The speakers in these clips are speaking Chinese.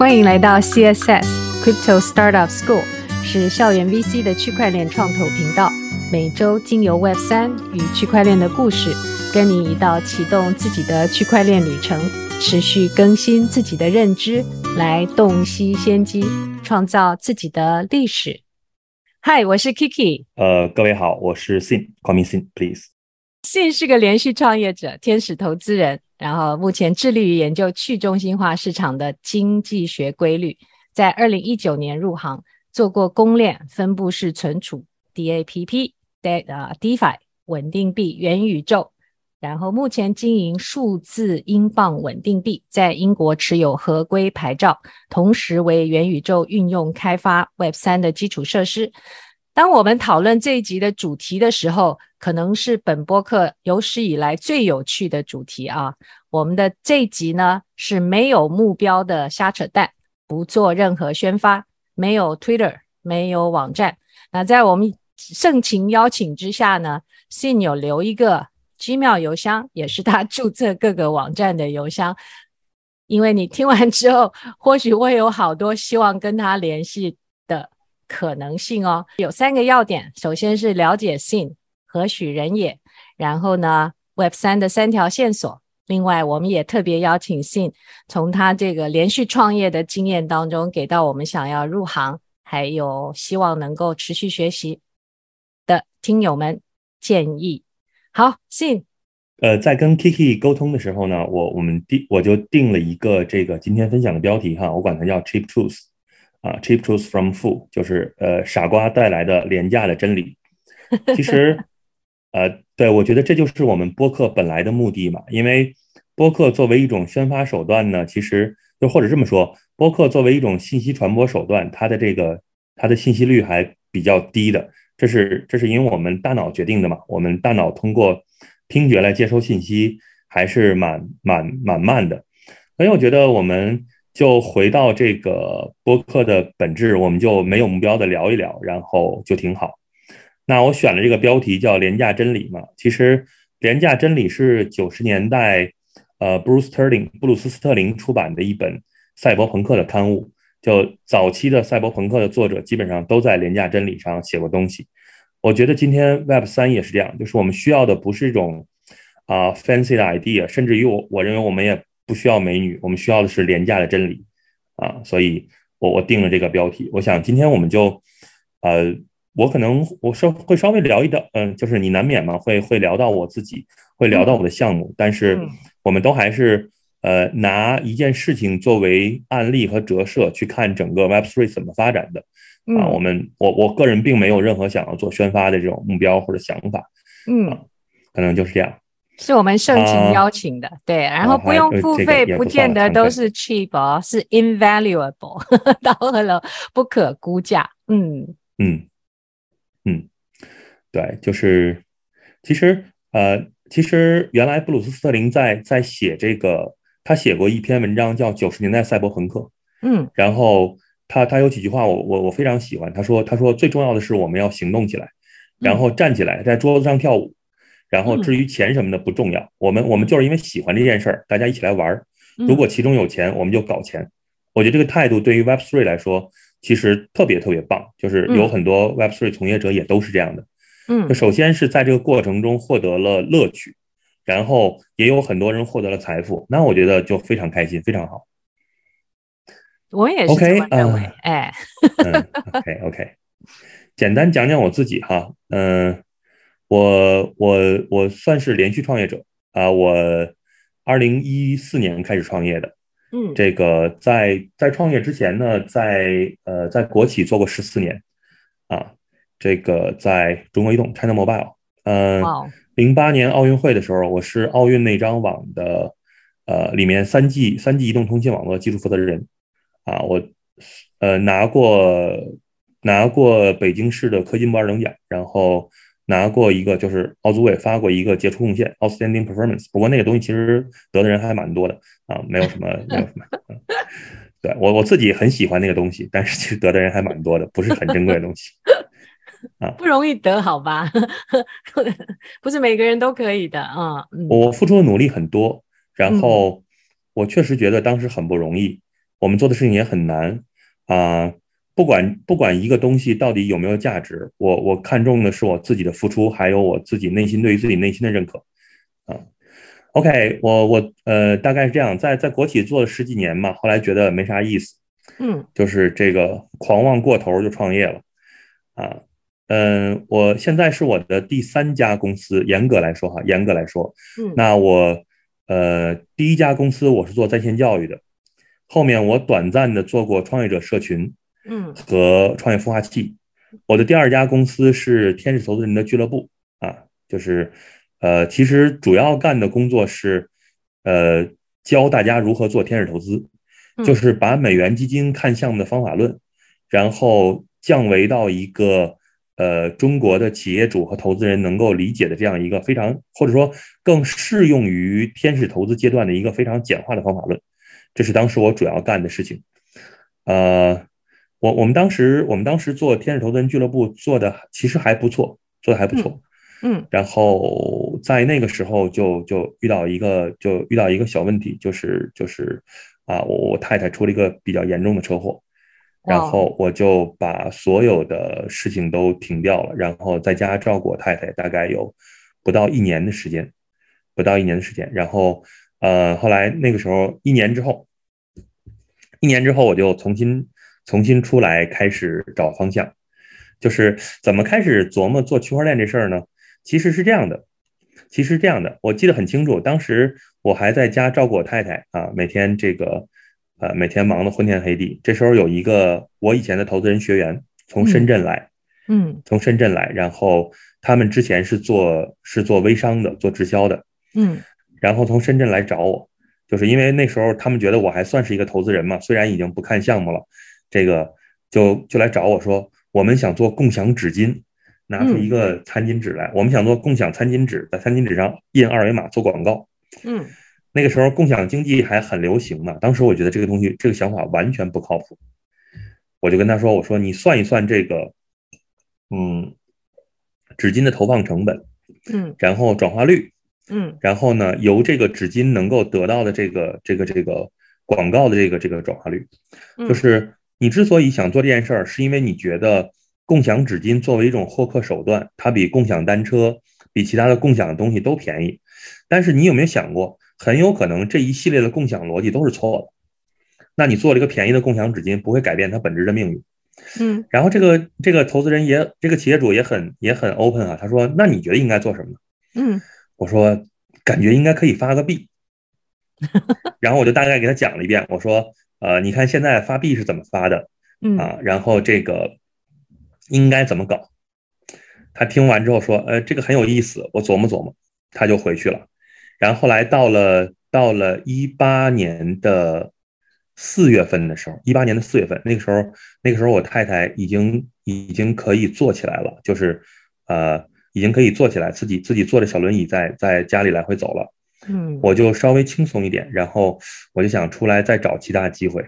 欢迎来到 CSS Crypto Startup School，是校园 VC 的区块链创投频道。每周经由 Web 三与区块链的故事，跟你一道启动自己的区块链旅程，持续更新自己的认知，来洞悉先机，创造自己的历史。嗨，我是 Kiki。呃，各位好，我是 s i n c a l l me s i n please。s i n 是个连续创业者、天使投资人。然后目前致力于研究去中心化市场的经济学规律，在二零一九年入行，做过公链、分布式存储、DAPP、De 呃 DeFi 稳定币、元宇宙，然后目前经营数字英镑稳定币，在英国持有合规牌照，同时为元宇宙运用开发 Web 三的基础设施。当我们讨论这一集的主题的时候，可能是本播客有史以来最有趣的主题啊！我们的这一集呢是没有目标的瞎扯淡，不做任何宣发，没有 Twitter，没有网站。那在我们盛情邀请之下呢 s e n 有留一个 gmail 邮箱，也是他注册各个网站的邮箱，因为你听完之后，或许会有好多希望跟他联系。可能性哦，有三个要点。首先是了解信何许人也，然后呢，Web 三的三条线索。另外，我们也特别邀请信从他这个连续创业的经验当中，给到我们想要入行还有希望能够持续学习的听友们建议。好，信，呃，在跟 Kiki 沟通的时候呢，我我们定我就定了一个这个今天分享的标题哈，我管它叫 Cheap Truths。啊，cheap truth from fool 就是呃傻瓜带来的廉价的真理。其实，呃，对我觉得这就是我们播客本来的目的嘛。因为播客作为一种宣发手段呢，其实就或者这么说，播客作为一种信息传播手段，它的这个它的信息率还比较低的。这是这是因为我们大脑决定的嘛？我们大脑通过听觉来接收信息还是蛮蛮蛮慢的。所以我觉得我们。就回到这个播客的本质，我们就没有目标的聊一聊，然后就挺好。那我选了这个标题叫《廉价真理》嘛。其实《廉价真理》是九十年代，呃，Bruce t e r l i n g 布鲁斯·斯特林出版的一本赛博朋克的刊物。就早期的赛博朋克的作者基本上都在《廉价真理》上写过东西。我觉得今天 Web 三也是这样，就是我们需要的不是一种啊 fancy 的 idea，甚至于我我认为我们也。不需要美女，我们需要的是廉价的真理，啊，所以，我我定了这个标题。我想今天我们就，呃，我可能我稍会稍微聊一到，嗯，就是你难免嘛，会会聊到我自己，会聊到我的项目，但是我们都还是呃拿一件事情作为案例和折射去看整个 Web Three 怎么发展的，啊，我们我我个人并没有任何想要做宣发的这种目标或者想法，嗯，可能就是这样。是我们盛情邀请的，对，然后不用付费，不见得都是 cheap 哦，是 invaluable，到二楼不可估价，嗯嗯嗯，对，就是其实呃，其实原来布鲁斯·斯特林在在写这个，他写过一篇文章叫《九十年代赛博朋克》，嗯，然后他他有几句话，我我我非常喜欢，他说他说最重要的是我们要行动起来，然后站起来，在桌子上跳舞。然后至于钱什么的不重要，我们我们就是因为喜欢这件事儿，大家一起来玩儿。如果其中有钱，我们就搞钱。我觉得这个态度对于 w e b Three 来说其实特别特别棒，就是有很多 w e b Three 从业者也都是这样的。嗯，首先是在这个过程中获得了乐趣，然后也有很多人获得了财富，那我觉得就非常开心，非常好。我也是 OK，嗯，哎，嗯，OK OK，简单讲讲我自己哈，嗯。我我我算是连续创业者啊！我二零一四年开始创业的，嗯，这个在在创业之前呢，在呃在国企做过十四年，啊，这个在中国移动 China Mobile，嗯，零八年奥运会的时候，我是奥运那张网的，呃，里面三 G 三 G 移动通信网络技术负责人，啊，我呃拿过拿过北京市的科技进步二等奖，然后。拿过一个，就是奥组委发过一个杰出贡献 （outstanding performance）。不过那个东西其实得的人还蛮多的啊，没有什么，没有什么。对我我自己很喜欢那个东西，但是其实得的人还蛮多的，不是很珍贵的东西 啊，不容易得，好吧？不是每个人都可以的啊。我付出的努力很多，然后我确实觉得当时很不容易，我们做的事情也很难啊。不管不管一个东西到底有没有价值，我我看重的是我自己的付出，还有我自己内心对于自己内心的认可。啊，OK，我我呃大概是这样，在在国企做了十几年嘛，后来觉得没啥意思，嗯，就是这个狂妄过头就创业了，啊，嗯，我现在是我的第三家公司，严格来说哈，严格来说，嗯，那我呃第一家公司我是做在线教育的，后面我短暂的做过创业者社群。嗯，和创业孵化器，我的第二家公司是天使投资人的俱乐部啊，就是呃，其实主要干的工作是呃，教大家如何做天使投资，就是把美元基金看项目的方法论，然后降维到一个呃，中国的企业主和投资人能够理解的这样一个非常或者说更适用于天使投资阶段的一个非常简化的方法论，这是当时我主要干的事情，呃。我我们当时我们当时做天使投资人俱乐部做的其实还不错，做的还不错，嗯，然后在那个时候就就遇到一个就遇到一个小问题，就是就是，啊，我我太太出了一个比较严重的车祸，然后我就把所有的事情都停掉了，然后在家照顾我太太，大概有不到一年的时间，不到一年的时间，然后呃，后来那个时候一年之后，一年之后我就重新。重新出来开始找方向，就是怎么开始琢磨做区块链这事儿呢？其实是这样的，其实是这样的。我记得很清楚，当时我还在家照顾我太太啊，每天这个，呃，每天忙得昏天黑地。这时候有一个我以前的投资人学员从深圳来，嗯，从深圳来，然后他们之前是做是做微商的，做直销的，嗯，然后从深圳来找我，就是因为那时候他们觉得我还算是一个投资人嘛，虽然已经不看项目了。这个就就来找我说，我们想做共享纸巾，拿出一个餐巾纸来，我们想做共享餐巾纸，在餐巾纸上印二维码做广告。嗯，那个时候共享经济还很流行嘛。当时我觉得这个东西，这个想法完全不靠谱。我就跟他说，我说你算一算这个，嗯，纸巾的投放成本，嗯，然后转化率，嗯，然后呢，由这个纸巾能够得到的这个这个这个广告的这个这个转化率，就是。你之所以想做这件事儿，是因为你觉得共享纸巾作为一种获客手段，它比共享单车、比其他的共享的东西都便宜。但是你有没有想过，很有可能这一系列的共享逻辑都是错的？那你做了一个便宜的共享纸巾，不会改变它本质的命运。嗯，然后这个这个投资人也这个企业主也很也很 open 啊，他说：“那你觉得应该做什么？”嗯，我说：“感觉应该可以发个币。”然后我就大概给他讲了一遍，我说。呃，你看现在发币是怎么发的，嗯啊，然后这个应该怎么搞？他听完之后说，呃，这个很有意思，我琢磨琢磨，他就回去了。然后来到了到了一八年的四月份的时候，一八年的四月份那个时候那个时候我太太已经已经可以坐起来了，就是呃已经可以坐起来自己自己坐着小轮椅在在家里来回走了。嗯，我就稍微轻松一点，然后我就想出来再找其他机会。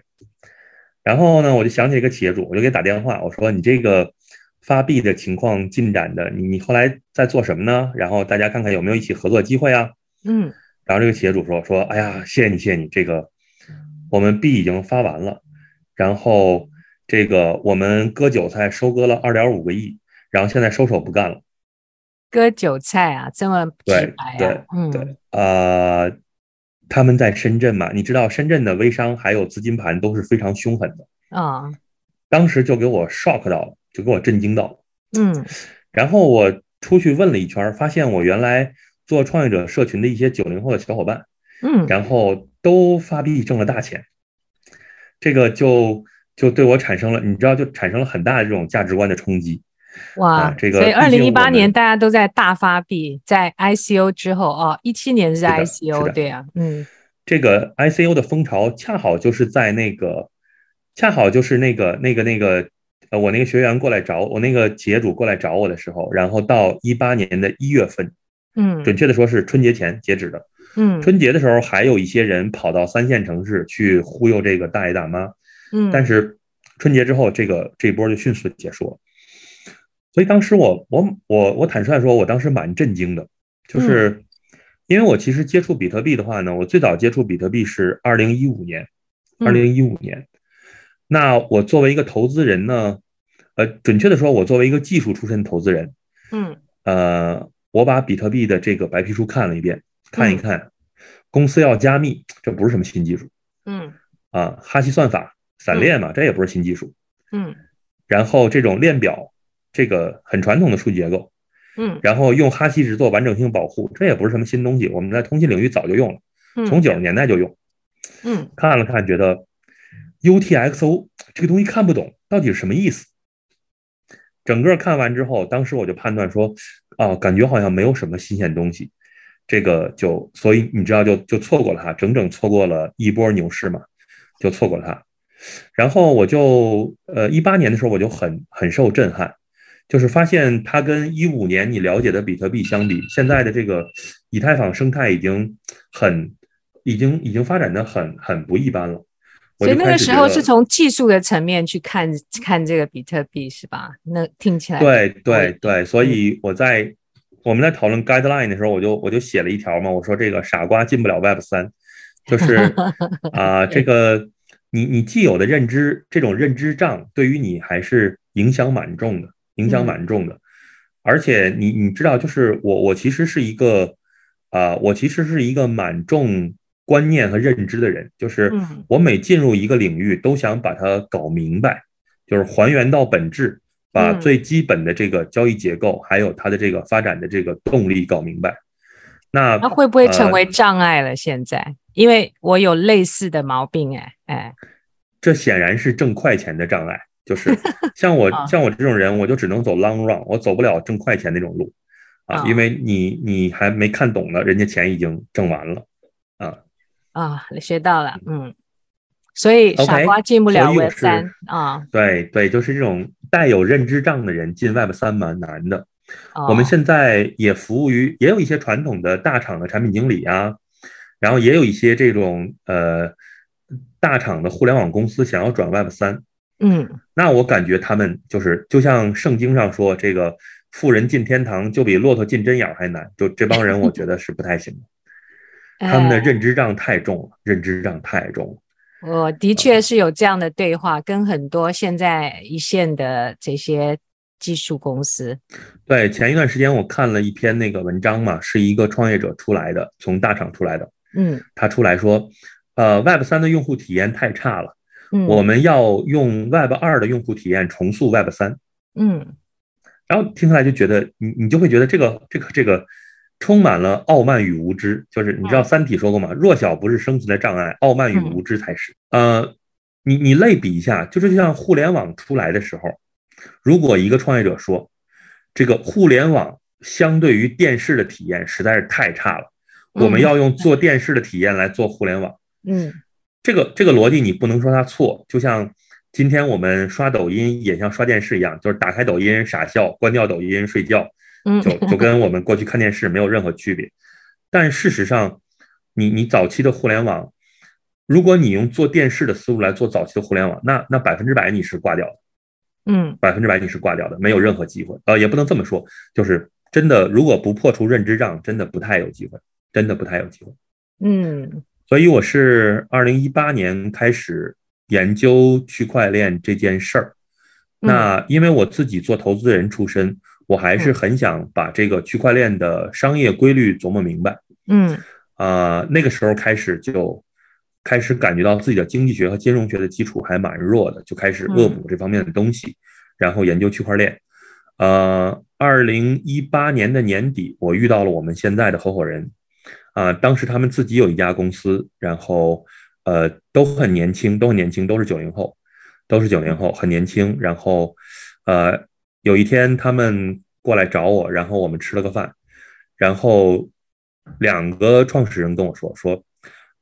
然后呢，我就想起一个企业主，我就给他打电话，我说：“你这个发币的情况进展的，你你后来在做什么呢？然后大家看看有没有一起合作机会啊？”嗯，然后这个企业主说：“说哎呀，谢谢你，谢谢你，这个我们币已经发完了，然后这个我们割韭菜收割了二点五个亿，然后现在收手不干了。”割韭菜啊，这么直白呀？嗯，对，呃，他们在深圳嘛，你知道深圳的微商还有资金盘都是非常凶狠的啊。当时就给我 shock 到了，就给我震惊到了。嗯，然后我出去问了一圈，发现我原来做创业者社群的一些九零后的小伙伴，嗯，然后都发币挣了大钱，这个就就对我产生了，你知道，就产生了很大的这种价值观的冲击。哇，这个所以二零一八年大家都在大发币，在 ICO 之后啊，一七年是 ICO，对啊，嗯，这个 ICO 的风潮恰好就是在那个恰好就是那个那个那个呃，我那个学员过来找我，那个企业主过来找我的时候，然后到一八年的一月份，嗯，准确的说是春节前截止的，嗯，春节的时候还有一些人跑到三线城市去忽悠这个大爷大妈，嗯，但是春节之后这个这波就迅速结束了。所以当时我我我我坦率说，我当时蛮震惊的，就是因为我其实接触比特币的话呢，我最早接触比特币是二零一五年，二零一五年。那我作为一个投资人呢，呃，准确的说，我作为一个技术出身投资人，嗯，呃，我把比特币的这个白皮书看了一遍，看一看，公司要加密，这不是什么新技术，嗯，啊，哈希算法、散链嘛，这也不是新技术，嗯，然后这种链表。这个很传统的数据结构，嗯，然后用哈希值做完整性保护，这也不是什么新东西，我们在通信领域早就用了，从九十年代就用，嗯，看了看觉得 UTXO 这个东西看不懂到底是什么意思，整个看完之后，当时我就判断说，啊，感觉好像没有什么新鲜东西，这个就所以你知道就就错过了哈，整整错过了一波牛市嘛，就错过了它，然后我就呃一八年的时候我就很很受震撼。就是发现它跟一五年你了解的比特币相比，现在的这个以太坊生态已经很、已经、已经发展的很、很不一般了。所以那个时候是从技术的层面去看看这个比特币是吧？那听起来对对对，所以我在我们在讨论 guideline 的时候，我就我就写了一条嘛，我说这个傻瓜进不了 Web 三，就是 啊，这个你你既有的认知这种认知障对于你还是影响蛮重的。影响蛮重的，而且你你知道，就是我我其实是一个啊，我其实是一个蛮重观念和认知的人，就是我每进入一个领域，都想把它搞明白，就是还原到本质，把最基本的这个交易结构，还有它的这个发展的这个动力搞明白。那那会不会成为障碍了？现在，因为我有类似的毛病，哎哎，这显然是挣快钱的障碍。就是 像我像我这种人，我就只能走 long run，我走不了挣快钱那种路啊，因为你你还没看懂呢，人家钱已经挣完了啊啊，学到了，嗯，所以傻瓜进不了 web 三啊，对对，就是这种带有认知障的人进 web 三蛮难的。我们现在也服务于也有一些传统的大厂的产品经理啊，然后也有一些这种呃大厂的互联网公司想要转 web 三。嗯，那我感觉他们就是就像圣经上说，这个富人进天堂就比骆驼进针眼还难，就这帮人，我觉得是不太行的。他们的认知障太重了，认知障太重了。我的确是有这样的对话，跟很多现在一线的这些技术公司。对，前一段时间我看了一篇那个文章嘛，是一个创业者出来的，从大厂出来的。嗯，他出来说，呃，Web 三的用户体验太差了。我们要用 Web 二的用户体验重塑 Web 三，嗯，然后听下来就觉得你你就会觉得这个这个这个充满了傲慢与无知，就是你知道《三体》说过吗？弱小不是生存的障碍，傲慢与无知才是。呃，你你类比一下，就是就像互联网出来的时候，如果一个创业者说这个互联网相对于电视的体验实在是太差了，我们要用做电视的体验来做互联网，嗯。这个这个逻辑你不能说它错，就像今天我们刷抖音也像刷电视一样，就是打开抖音傻笑，关掉抖音睡觉，嗯，就 就跟我们过去看电视没有任何区别。但事实上，你你早期的互联网，如果你用做电视的思路来做早期的互联网，那那百分之百你是挂掉，嗯，百分之百你是挂掉的，没有任何机会。呃，也不能这么说，就是真的，如果不破除认知障，真的不太有机会，真的不太有机会。嗯。所以我是二零一八年开始研究区块链这件事儿，那因为我自己做投资人出身，我还是很想把这个区块链的商业规律琢磨明白。嗯，啊，那个时候开始就开始感觉到自己的经济学和金融学的基础还蛮弱的，就开始恶补这方面的东西，然后研究区块链。呃，二零一八年的年底，我遇到了我们现在的合伙人。啊，当时他们自己有一家公司，然后，呃，都很年轻，都很年轻，都是九零后，都是九零后，很年轻。然后，呃，有一天他们过来找我，然后我们吃了个饭，然后两个创始人跟我说说，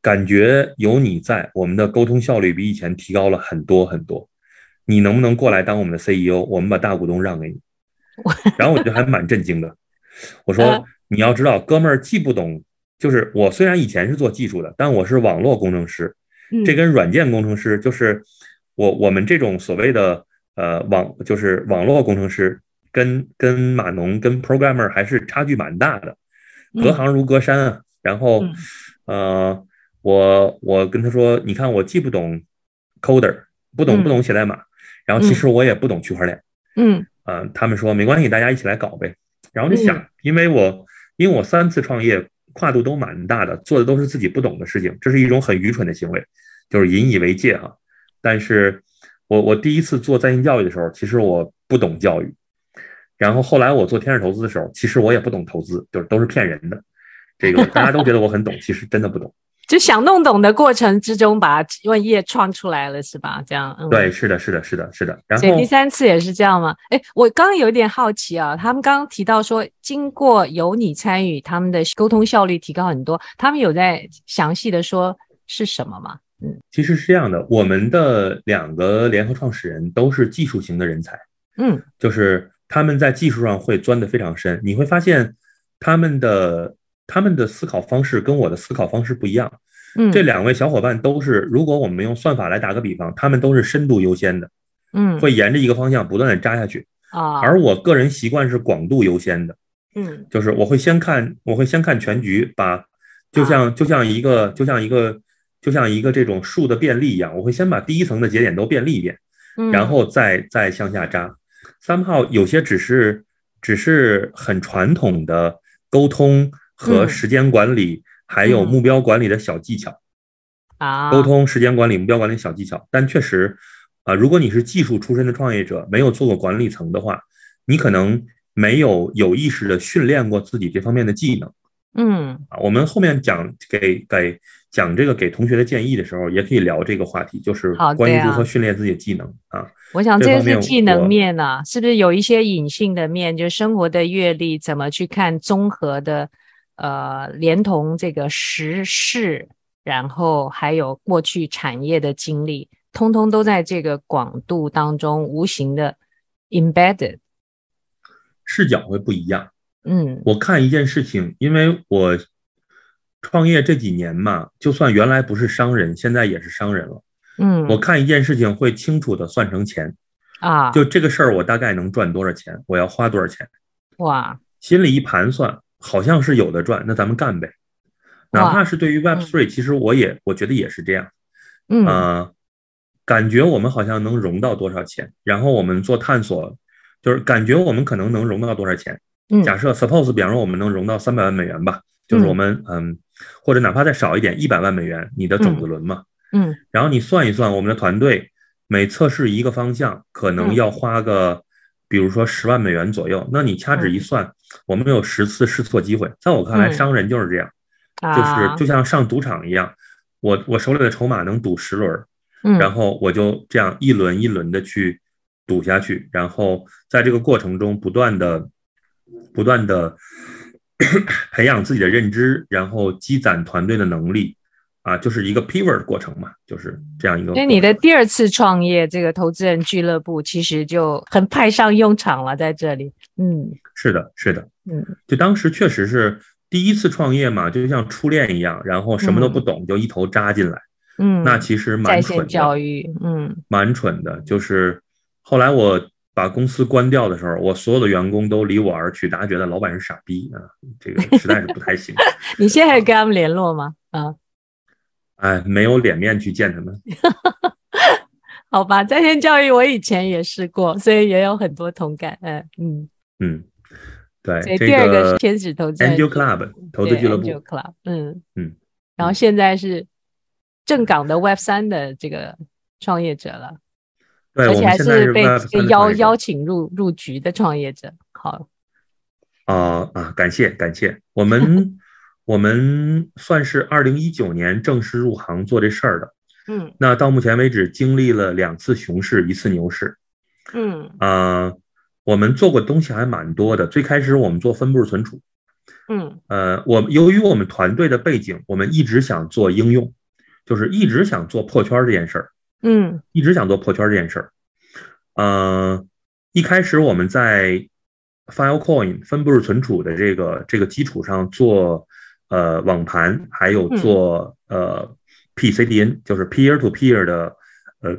感觉有你在，我们的沟通效率比以前提高了很多很多。你能不能过来当我们的 CEO？我们把大股东让给你。然后我就还蛮震惊的。我说，你要知道，哥们儿既不懂。就是我虽然以前是做技术的，但我是网络工程师，这跟软件工程师，就是我我们这种所谓的呃网就是网络工程师跟跟码农跟 programmer 还是差距蛮大的，隔行如隔山啊。然后呃我我跟他说，你看我既不懂 coder，不懂不懂写代码，然后其实我也不懂区块链。嗯嗯，他们说没关系，大家一起来搞呗。然后你想，因为我因为我三次创业。跨度都蛮大的，做的都是自己不懂的事情，这是一种很愚蠢的行为，就是引以为戒哈。但是我我第一次做在线教育的时候，其实我不懂教育，然后后来我做天使投资的时候，其实我也不懂投资，就是都是骗人的。这个大家都觉得我很懂，其实真的不懂。就想弄懂的过程之中，把问业创出来了，是吧？这样，嗯，对，是的，是的，是的，是的。所以第三次也是这样吗？哎，我刚刚有点好奇啊，他们刚刚提到说，经过有你参与，他们的沟通效率提高很多。他们有在详细的说是什么吗？嗯，其实是这样的，我们的两个联合创始人都是技术型的人才，嗯，就是他们在技术上会钻得非常深，你会发现他们的。他们的思考方式跟我的思考方式不一样，嗯，这两位小伙伴都是，如果我们用算法来打个比方，他们都是深度优先的，嗯，会沿着一个方向不断的扎下去啊。而我个人习惯是广度优先的，嗯，就是我会先看，我会先看全局，把就像就像一个就像一个就像一个这种树的便利一样，我会先把第一层的节点都便利一遍，然后再再向下扎。三号有些只是只是很传统的沟通。和时间管理还有目标管理的小技巧啊，沟通、时间管理、目标管理小技巧。但确实，啊，如果你是技术出身的创业者，没有做过管理层的话，你可能没有有意识的训练过自己这方面的技能。嗯，啊，我们后面讲给给讲这个给同学的建议的时候，也可以聊这个话题，就是关于如何训练自己的技能啊。我想，这是技能面呢，是不是有一些隐性的面？就生活的阅历，怎么去看综合的？呃，连同这个时事，然后还有过去产业的经历，通通都在这个广度当中无形的 embedded，视角会不一样。嗯，我看一件事情，因为我创业这几年嘛，就算原来不是商人，现在也是商人了。嗯，我看一件事情会清楚的算成钱啊，就这个事儿，我大概能赚多少钱，我要花多少钱。哇，心里一盘算。好像是有的赚，那咱们干呗。哪怕是对于 Web Three，其实我也我觉得也是这样。嗯啊，感觉我们好像能融到多少钱？然后我们做探索，就是感觉我们可能能融到多少钱？嗯，假设 Suppose，比方说我们能融到三百万美元吧，就是我们嗯，或者哪怕再少一点，一百万美元，你的种子轮嘛。嗯，然后你算一算，我们的团队每测试一个方向，可能要花个，比如说十万美元左右。那你掐指一算。我们有十次试错机会，在我看来，商人就是这样，就是就像上赌场一样，我我手里的筹码能赌十轮，然后我就这样一轮一轮的去赌下去，然后在这个过程中不断的不断的 培养自己的认知，然后积攒团队的能力，啊，就是一个 pivot 的过程嘛，就是这样一个。那你的第二次创业，这个投资人俱乐部其实就很派上用场了，在这里。嗯，是的，是的，嗯，就当时确实是第一次创业嘛，就像初恋一样，然后什么都不懂，就一头扎进来，嗯，那其实蛮蠢的。教育，嗯，蛮蠢的。就是后来我把公司关掉的时候，我所有的员工都离我而去，大家觉得老板是傻逼啊，这个实在是不太行。你现在跟他们联络吗？啊，哎，没有脸面去见他们。好吧，在线教育我以前也试过，所以也有很多同感。嗯嗯。嗯，对，对，第二个天使投资，Angel Club 投资俱乐部，嗯嗯，然后现在是正港的 Web 三的这个创业者了，对，而且还是被被邀邀请入入局的创业者，好，啊啊，感谢感谢，我们 我们算是二零一九年正式入行做这事儿的，嗯，那到目前为止经历了两次熊市，一次牛市，嗯啊。我们做过东西还蛮多的。最开始我们做分布式存储，嗯，呃，我由于我们团队的背景，我们一直想做应用，就是一直想做破圈这件事儿，嗯，一直想做破圈这件事儿。呃，一开始我们在 Filecoin 分布式存储的这个这个基础上做呃网盘，还有做呃 PCDN，就是 Peer-to-Peer 的呃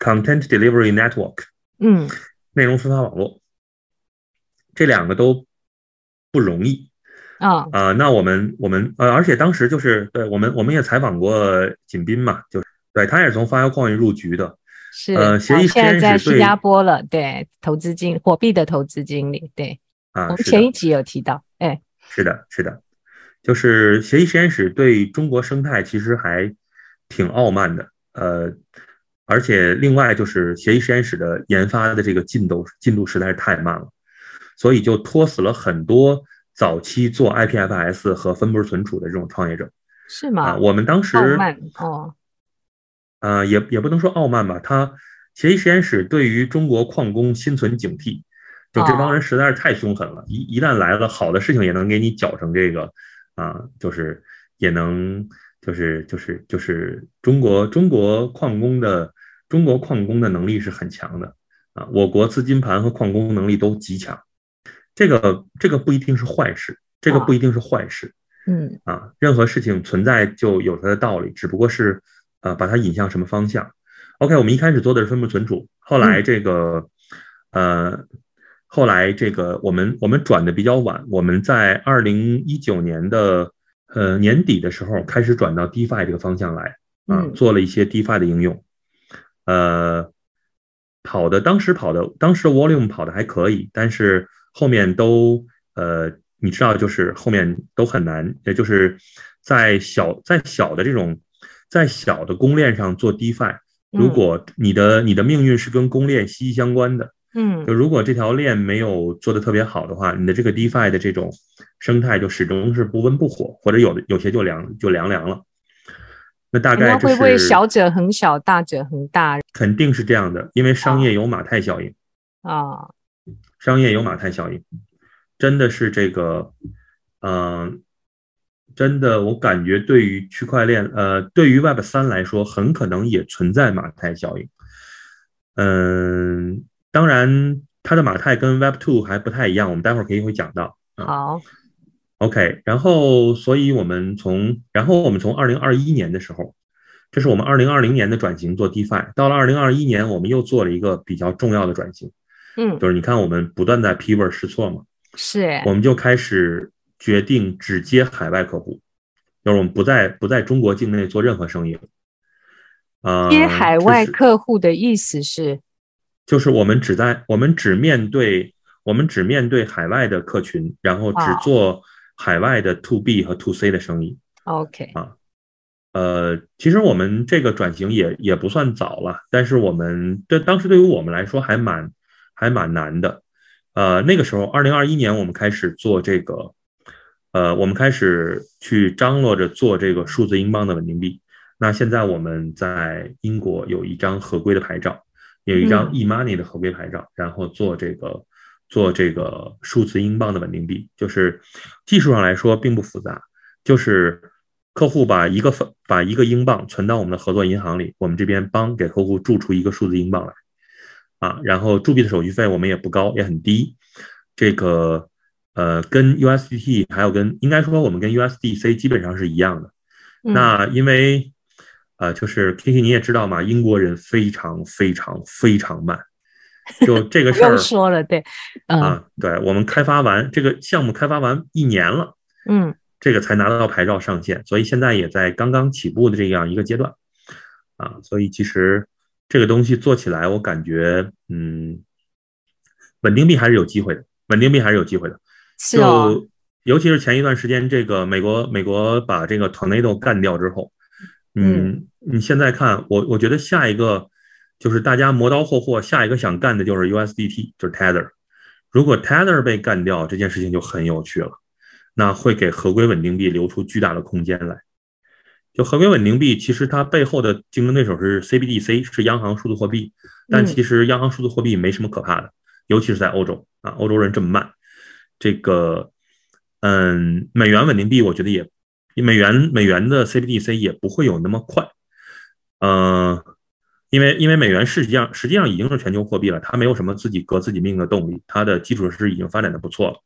Content Delivery Network，嗯。内容分发网络，这两个都不容易啊那我们我们呃，而且当时就是对我们我们也采访过锦斌嘛，就是对他也是从发源矿业入局的，是呃，协议现在在新加坡了，对，投资经货币的投资经理对啊，我们前一集有提到哎，是的是的，就是协议实验室对中国生态其实还挺傲慢的呃。而且另外就是协议实验室的研发的这个进度进度实在是太慢了，所以就拖死了很多早期做 IPFS 和分布式存储的这种创业者。是吗？我们当时傲慢哦，呃，也也不能说傲慢吧。他协议实验室对于中国矿工心存警惕，就这帮人实在是太凶狠了。一一旦来了好的事情，也能给你搅成这个啊，就是也能就是就是就是中国中国矿工的。中国矿工的能力是很强的啊！我国资金盘和矿工能力都极强，这个这个不一定是坏事，这个不一定是坏事。嗯啊，任何事情存在就有它的道理，只不过是呃把它引向什么方向。OK，我们一开始做的是分布存储，后来这个呃后来这个我们我们转的比较晚，我们在二零一九年的呃年底的时候开始转到 DeFi 这个方向来啊，做了一些 DeFi 的应用。呃，跑的当时跑的，当时的 volume 跑的还可以，但是后面都呃，你知道，就是后面都很难，也就是在小在小的这种在小的公链上做 defi，如果你的你的命运是跟公链息息相关的，嗯，就如果这条链没有做的特别好的话，你的这个 defi 的这种生态就始终是不温不火，或者有的有些就凉就凉凉了。那大概会不会小者很小，大者很大？肯定是这样的，因为商业有马太效应。啊，商业有马太效应，真的是这个，嗯，真的，我感觉对于区块链，呃，对于 Web 三来说，很可能也存在马太效应。嗯，当然，它的马太跟 Web two 还不太一样，我们待会儿可以会讲到。好。OK，然后，所以我们从然后我们从二零二一年的时候，这是我们二零二零年的转型做 DeFi，到了二零二一年，我们又做了一个比较重要的转型，嗯，就是你看我们不断在 Pivot 试错嘛，是，我们就开始决定只接海外客户，就是我们不在不在中国境内做任何生意，啊，接海外客户的意思是，就是我们只在我们只面对我们只面对海外的客群，然后只做。海外的 to B 和 to C 的生意，OK 啊，呃，其实我们这个转型也也不算早了，但是我们对当时对于我们来说还蛮还蛮难的，呃，那个时候二零二一年我们开始做这个，呃，我们开始去张罗着做这个数字英镑的稳定币，那现在我们在英国有一张合规的牌照，有一张 eMoney 的合规牌照，然后做这个。做这个数字英镑的稳定币，就是技术上来说并不复杂，就是客户把一个把一个英镑存到我们的合作银行里，我们这边帮给客户注出一个数字英镑来，啊，然后铸币的手续费我们也不高，也很低，这个呃跟 USDT 还有跟应该说我们跟 USDC 基本上是一样的，那因为呃就是 K K 你也知道嘛，英国人非常非常非常慢。就这个事儿，说了，对，啊，对我们开发完这个项目，开发完一年了，嗯，这个才拿到牌照上线，所以现在也在刚刚起步的这样一个阶段，啊，所以其实这个东西做起来，我感觉，嗯，稳定币还是有机会的，稳定币还是有机会的，就尤其是前一段时间，这个美国美国把这个 tornado 干掉之后，嗯，你现在看我，我觉得下一个。就是大家磨刀霍霍，下一个想干的就是 USDT，就是 Tether。如果 Tether 被干掉，这件事情就很有趣了。那会给合规稳定币留出巨大的空间来。就合规稳定币，其实它背后的竞争对手是 CBDC，是央行数字货币。但其实央行数字货币没什么可怕的，尤其是在欧洲啊，欧洲人这么慢。这个，嗯，美元稳定币，我觉得也美元美元的 CBDC 也不会有那么快。嗯。因为因为美元实际上实际上已经是全球货币了，它没有什么自己革自己命的动力，它的基础设施已经发展的不错了。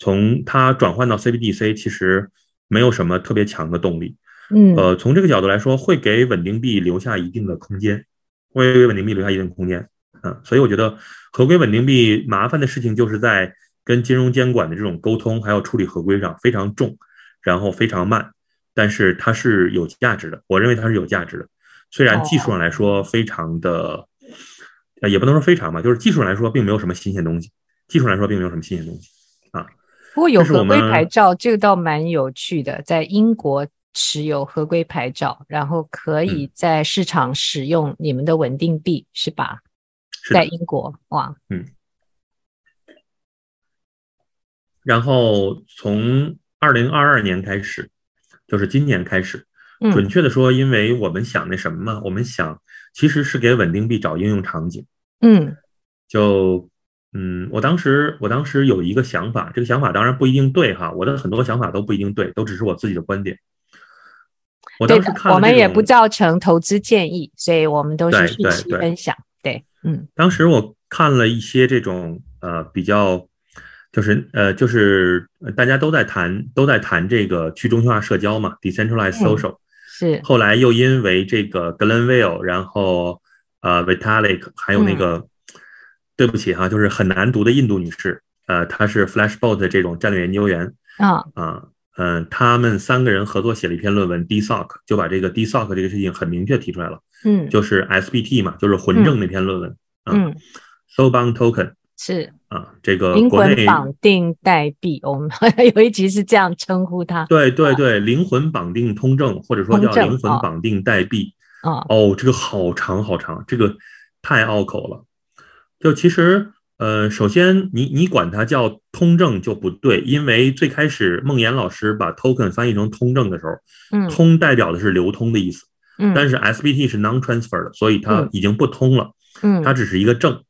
从它转换到 CBDC 其实没有什么特别强的动力。嗯，呃，从这个角度来说，会给稳定币留下一定的空间，会给稳定币留下一定空间。嗯，所以我觉得合规稳定币麻烦的事情就是在跟金融监管的这种沟通还有处理合规上非常重，然后非常慢，但是它是有价值的，我认为它是有价值的。虽然技术上来说非常的，也不能说非常吧，就是技术上来说并没有什么新鲜东西。技术上来说并没有什么新鲜东西啊。不过有合规牌照，这个倒蛮有趣的，在英国持有合规牌照，然后可以在市场使用你们的稳定币，是吧？在英国，哇，嗯。然后从二零二二年开始，就是今年开始。准确的说，因为我们想那什么嘛，我们想其实是给稳定币找应用场景。嗯，就嗯，我当时我当时有一个想法，这个想法当然不一定对哈，我的很多想法都不一定对，都只是我自己的观点。我看，我们也不造成投资建议，所以我们都是信息分享。对，嗯。当时我看了一些这种呃比较，就是呃就是大家都在谈都在谈这个去中心化社交嘛，decentralized social。是，后来又因为这个 Glen w e i l 然后呃 Vitalik，还有那个对不起哈，就是很难读的印度女士，呃，她是 Flash Boat 这种战略研究员。啊啊嗯，他们三个人合作写了一篇论文，De Sock 就把这个 De Sock 这个事情很明确提出来了。嗯，就是 SBT 嘛，就是混正那篇论文。嗯，So Bang Token。是啊，这个灵魂绑定代币，我们 有一集是这样称呼它。对对对，灵魂绑定通证，或者说叫灵魂绑定代币。哦，这个好长好长，这个太拗口了。就其实，呃，首先你你管它叫通证就不对，因为最开始梦岩老师把 token 翻译成通证的时候，嗯，通代表的是流通的意思，嗯，但是 S B T 是 non transfer 的，所以它已经不通了，嗯，它只是一个证。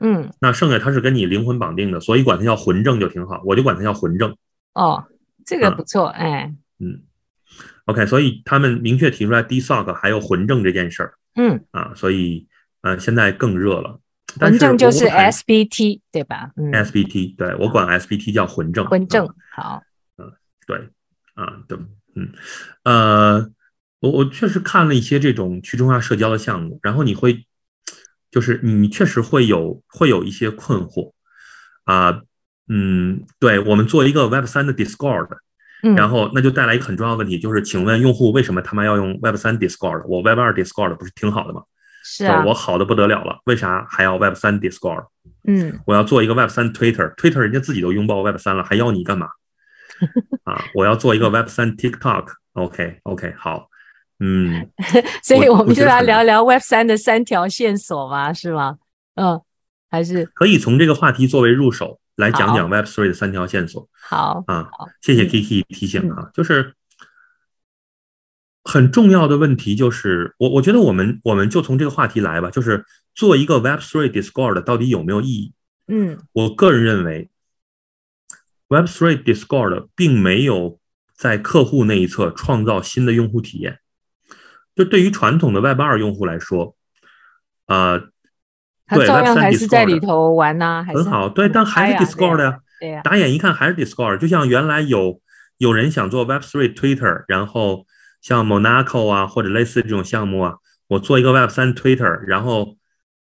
嗯，那剩下他是跟你灵魂绑定的，所以管他叫魂证就挺好，我就管他叫魂证。哦，这个不错，哎，嗯，OK，所以他们明确提出来 Dsock 还有魂证这件事儿。嗯，啊，所以呃，现在更热了。魂证就是 SBT 对吧？嗯，SBT 对我管 SBT 叫魂证，魂证，好。嗯，对，啊对，嗯呃，我我确实看了一些这种去中亚化社交的项目，然后你会。就是你确实会有会有一些困惑啊，嗯，对我们做一个 Web 三的 Discord，嗯，然后那就带来一个很重要的问题，就是请问用户为什么他妈要用 Web 三 Discord？我 Web 二 Discord 不是挺好的吗？是啊，我好的不得了了，为啥还要 Web 三 Discord？嗯，我要做一个 Web 三 Twitter，Twitter 人家自己都拥抱 Web 三了，还要你干嘛？啊，我要做一个 Web 三 TikTok，OK OK 好。嗯，所以我们就来聊聊 Web 三的三条线索吧，是吗？嗯，还是可以从这个话题作为入手来讲讲 Web three 的三条线索。好啊，谢谢 Kiki 提醒啊，就是很重要的问题就是我我觉得我们我们就从这个话题来吧，就是做一个 Web three Discord 到底有没有意义？嗯，我个人认为 Web three Discord 并没有在客户那一侧创造新的用户体验。就对于传统的 Web 二用户来说，啊，对，照样还是在里头玩呢，很好，对，但还是 Discord 呀。打眼一看还是 Discord。就像原来有有人想做 Web Three Twitter，然后像 Monaco 啊或者类似这种项目啊，我做一个 Web 三 Twitter，然后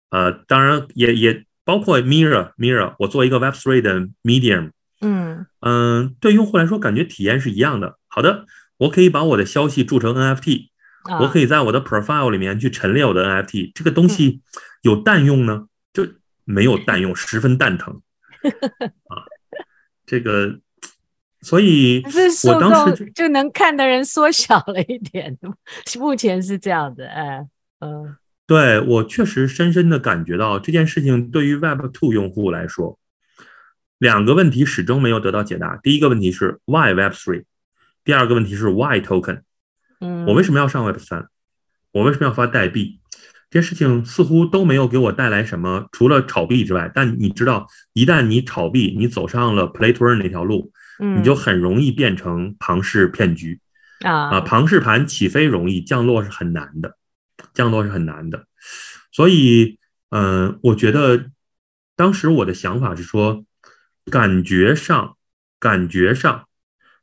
呃，当然也也包括 Mirror Mirror，我做一个 Web Three 的 Medium，嗯嗯，对用户来说感觉体验是一样的。好的，我可以把我的消息铸成 NFT。我可以在我的 profile 里面去陈列我的 NFT，这个东西有蛋用呢？就没有蛋用，十分蛋疼 啊！这个，所以我当时就能看的人缩小了一点，目前是这样的，哎，嗯，对我确实深深的感觉到这件事情对于 w e b Two 用户来说，两个问题始终没有得到解答。第一个问题是 Why w e b Three，第二个问题是 Why Token。我为什么要上 Web 三？我为什么要发代币？这些事情似乎都没有给我带来什么，除了炒币之外。但你知道，一旦你炒币，你走上了 Play to earn 那条路，你就很容易变成庞氏骗局啊！啊，庞氏盘起飞容易，降落是很难的，降落是很难的。所以，嗯，我觉得当时我的想法是说，感觉上，感觉上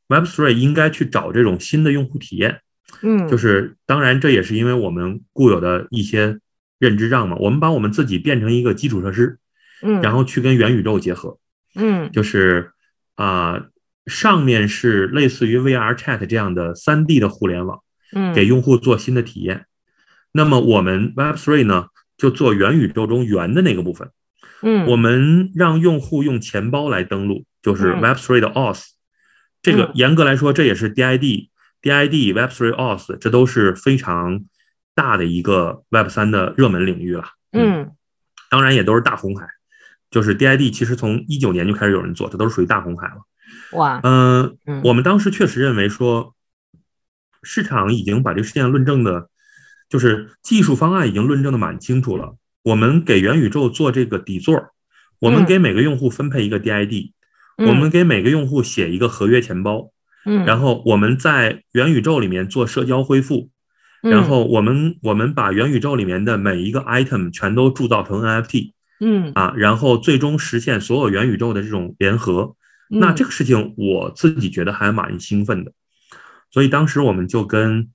，Web three 应该去找这种新的用户体验。嗯，就是当然，这也是因为我们固有的一些认知障嘛。我们把我们自己变成一个基础设施，嗯，然后去跟元宇宙结合，嗯，就是啊，上面是类似于 VR Chat 这样的 3D 的互联网，嗯，给用户做新的体验。那么我们 w e b Three 呢，就做元宇宙中元的那个部分，嗯，我们让用户用钱包来登录，就是 w e b Three 的 OS，这个严格来说这也是 DID。DID、Web3、OS，这都是非常大的一个 Web 三的热门领域了。嗯，当然也都是大红海。就是 DID 其实从一九年就开始有人做，这都是属于大红海了。哇，嗯嗯，我们当时确实认为说，市场已经把这个事件论证的，就是技术方案已经论证的蛮清楚了。我们给元宇宙做这个底座，我们给每个用户分配一个 DID，我们给每个用户写一个合约钱包。嗯，然后我们在元宇宙里面做社交恢复，然后我们我们把元宇宙里面的每一个 item 全都铸造成 NFT，嗯啊，然后最终实现所有元宇宙的这种联合。那这个事情我自己觉得还蛮兴奋的，所以当时我们就跟，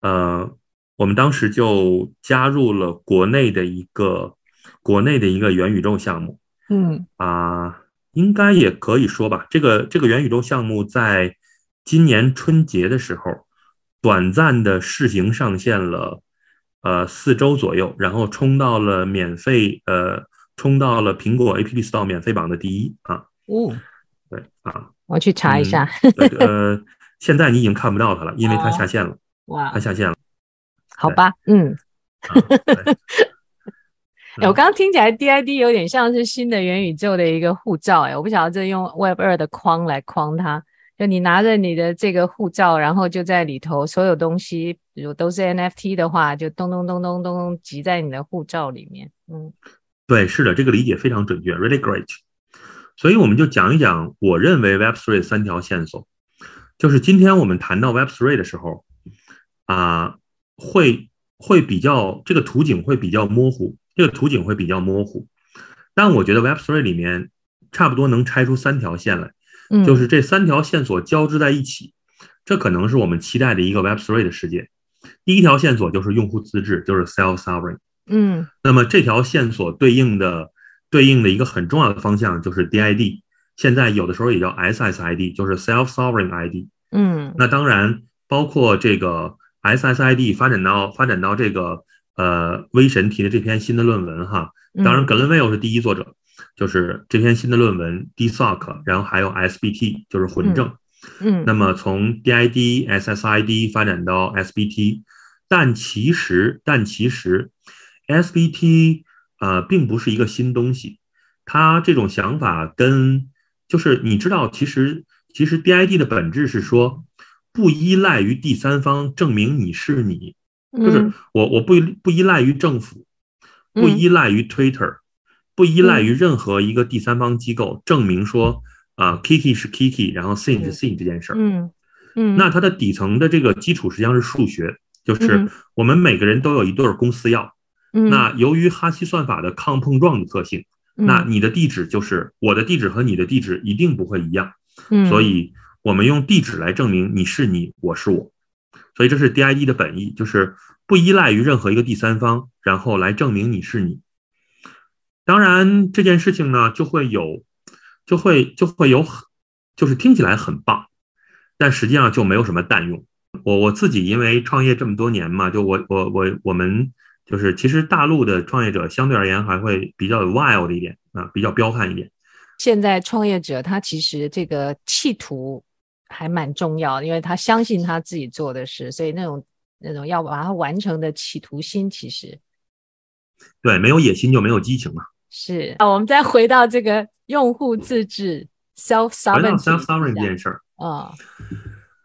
呃，我们当时就加入了国内的一个国内的一个元宇宙项目，嗯啊，应该也可以说吧，这个这个元宇宙项目在。今年春节的时候，短暂的试行上线了，呃，四周左右，然后冲到了免费，呃，冲到了苹果 App Store 免费榜的第一啊。哦，对啊，我去查一下。呃，现在你已经看不到它了，因为它下线了。哇，它下线了。好吧，嗯。哎，我刚刚听起来 DID 有点像是新的元宇宙的一个护照，哎，我不晓得这用 Web 二的框来框它。就你拿着你的这个护照，然后就在里头所有东西，如果都是 NFT 的话，就咚咚咚咚咚咚，集在你的护照里面。嗯，对，是的，这个理解非常准确，really great。所以我们就讲一讲，我认为 Web3 三条线索，就是今天我们谈到 Web3 的时候，啊，会会比较这个图景会比较模糊，这个图景会比较模糊。但我觉得 Web3 里面差不多能拆出三条线来。就是这三条线索交织在一起，这可能是我们期待的一个 Web3 的世界。第一条线索就是用户自治，就是 self-sovereign。嗯，那么这条线索对应的、对应的一个很重要的方向就是 DID。现在有的时候也叫 SSID，就是 self-sovereign ID。嗯，那当然包括这个 SSID 发展到发展到这个呃，微神提的这篇新的论文哈，当然格伦威尔是第一作者。就是这篇新的论文 d s o c 然后还有 SBT，就是混证。嗯，那么从 DID、SSID 发展到 SBT，但其实但其实 SBT 啊并不是一个新东西。它这种想法跟就是你知道，其实其实 DID 的本质是说不依赖于第三方证明你是你，就是我我不不依赖于政府，不依赖于 Twitter。不依赖于任何一个第三方机构证明说啊，Kiki 是 Kiki，然后 Sing 是 Sing 这件事儿。嗯嗯，那它的底层的这个基础实际上是数学，就是我们每个人都有一对公司钥。嗯，那由于哈希算法的抗碰撞的特性，那你的地址就是我的地址和你的地址一定不会一样。嗯，所以我们用地址来证明你是你，我是我。所以这是 DID 的本意，就是不依赖于任何一个第三方，然后来证明你是你。当然，这件事情呢，就会有，就会就会有很，就是听起来很棒，但实际上就没有什么蛋用。我我自己因为创业这么多年嘛，就我我我我们就是其实大陆的创业者相对而言还会比较有 wild 一点啊，比较彪悍一点。现在创业者他其实这个企图还蛮重要，因为他相信他自己做的事，所以那种那种要把它完成的企图心，其实对，没有野心就没有激情嘛。是啊，我们再回到这个用户自治 self s o v e r e i g n r y 这件事儿啊，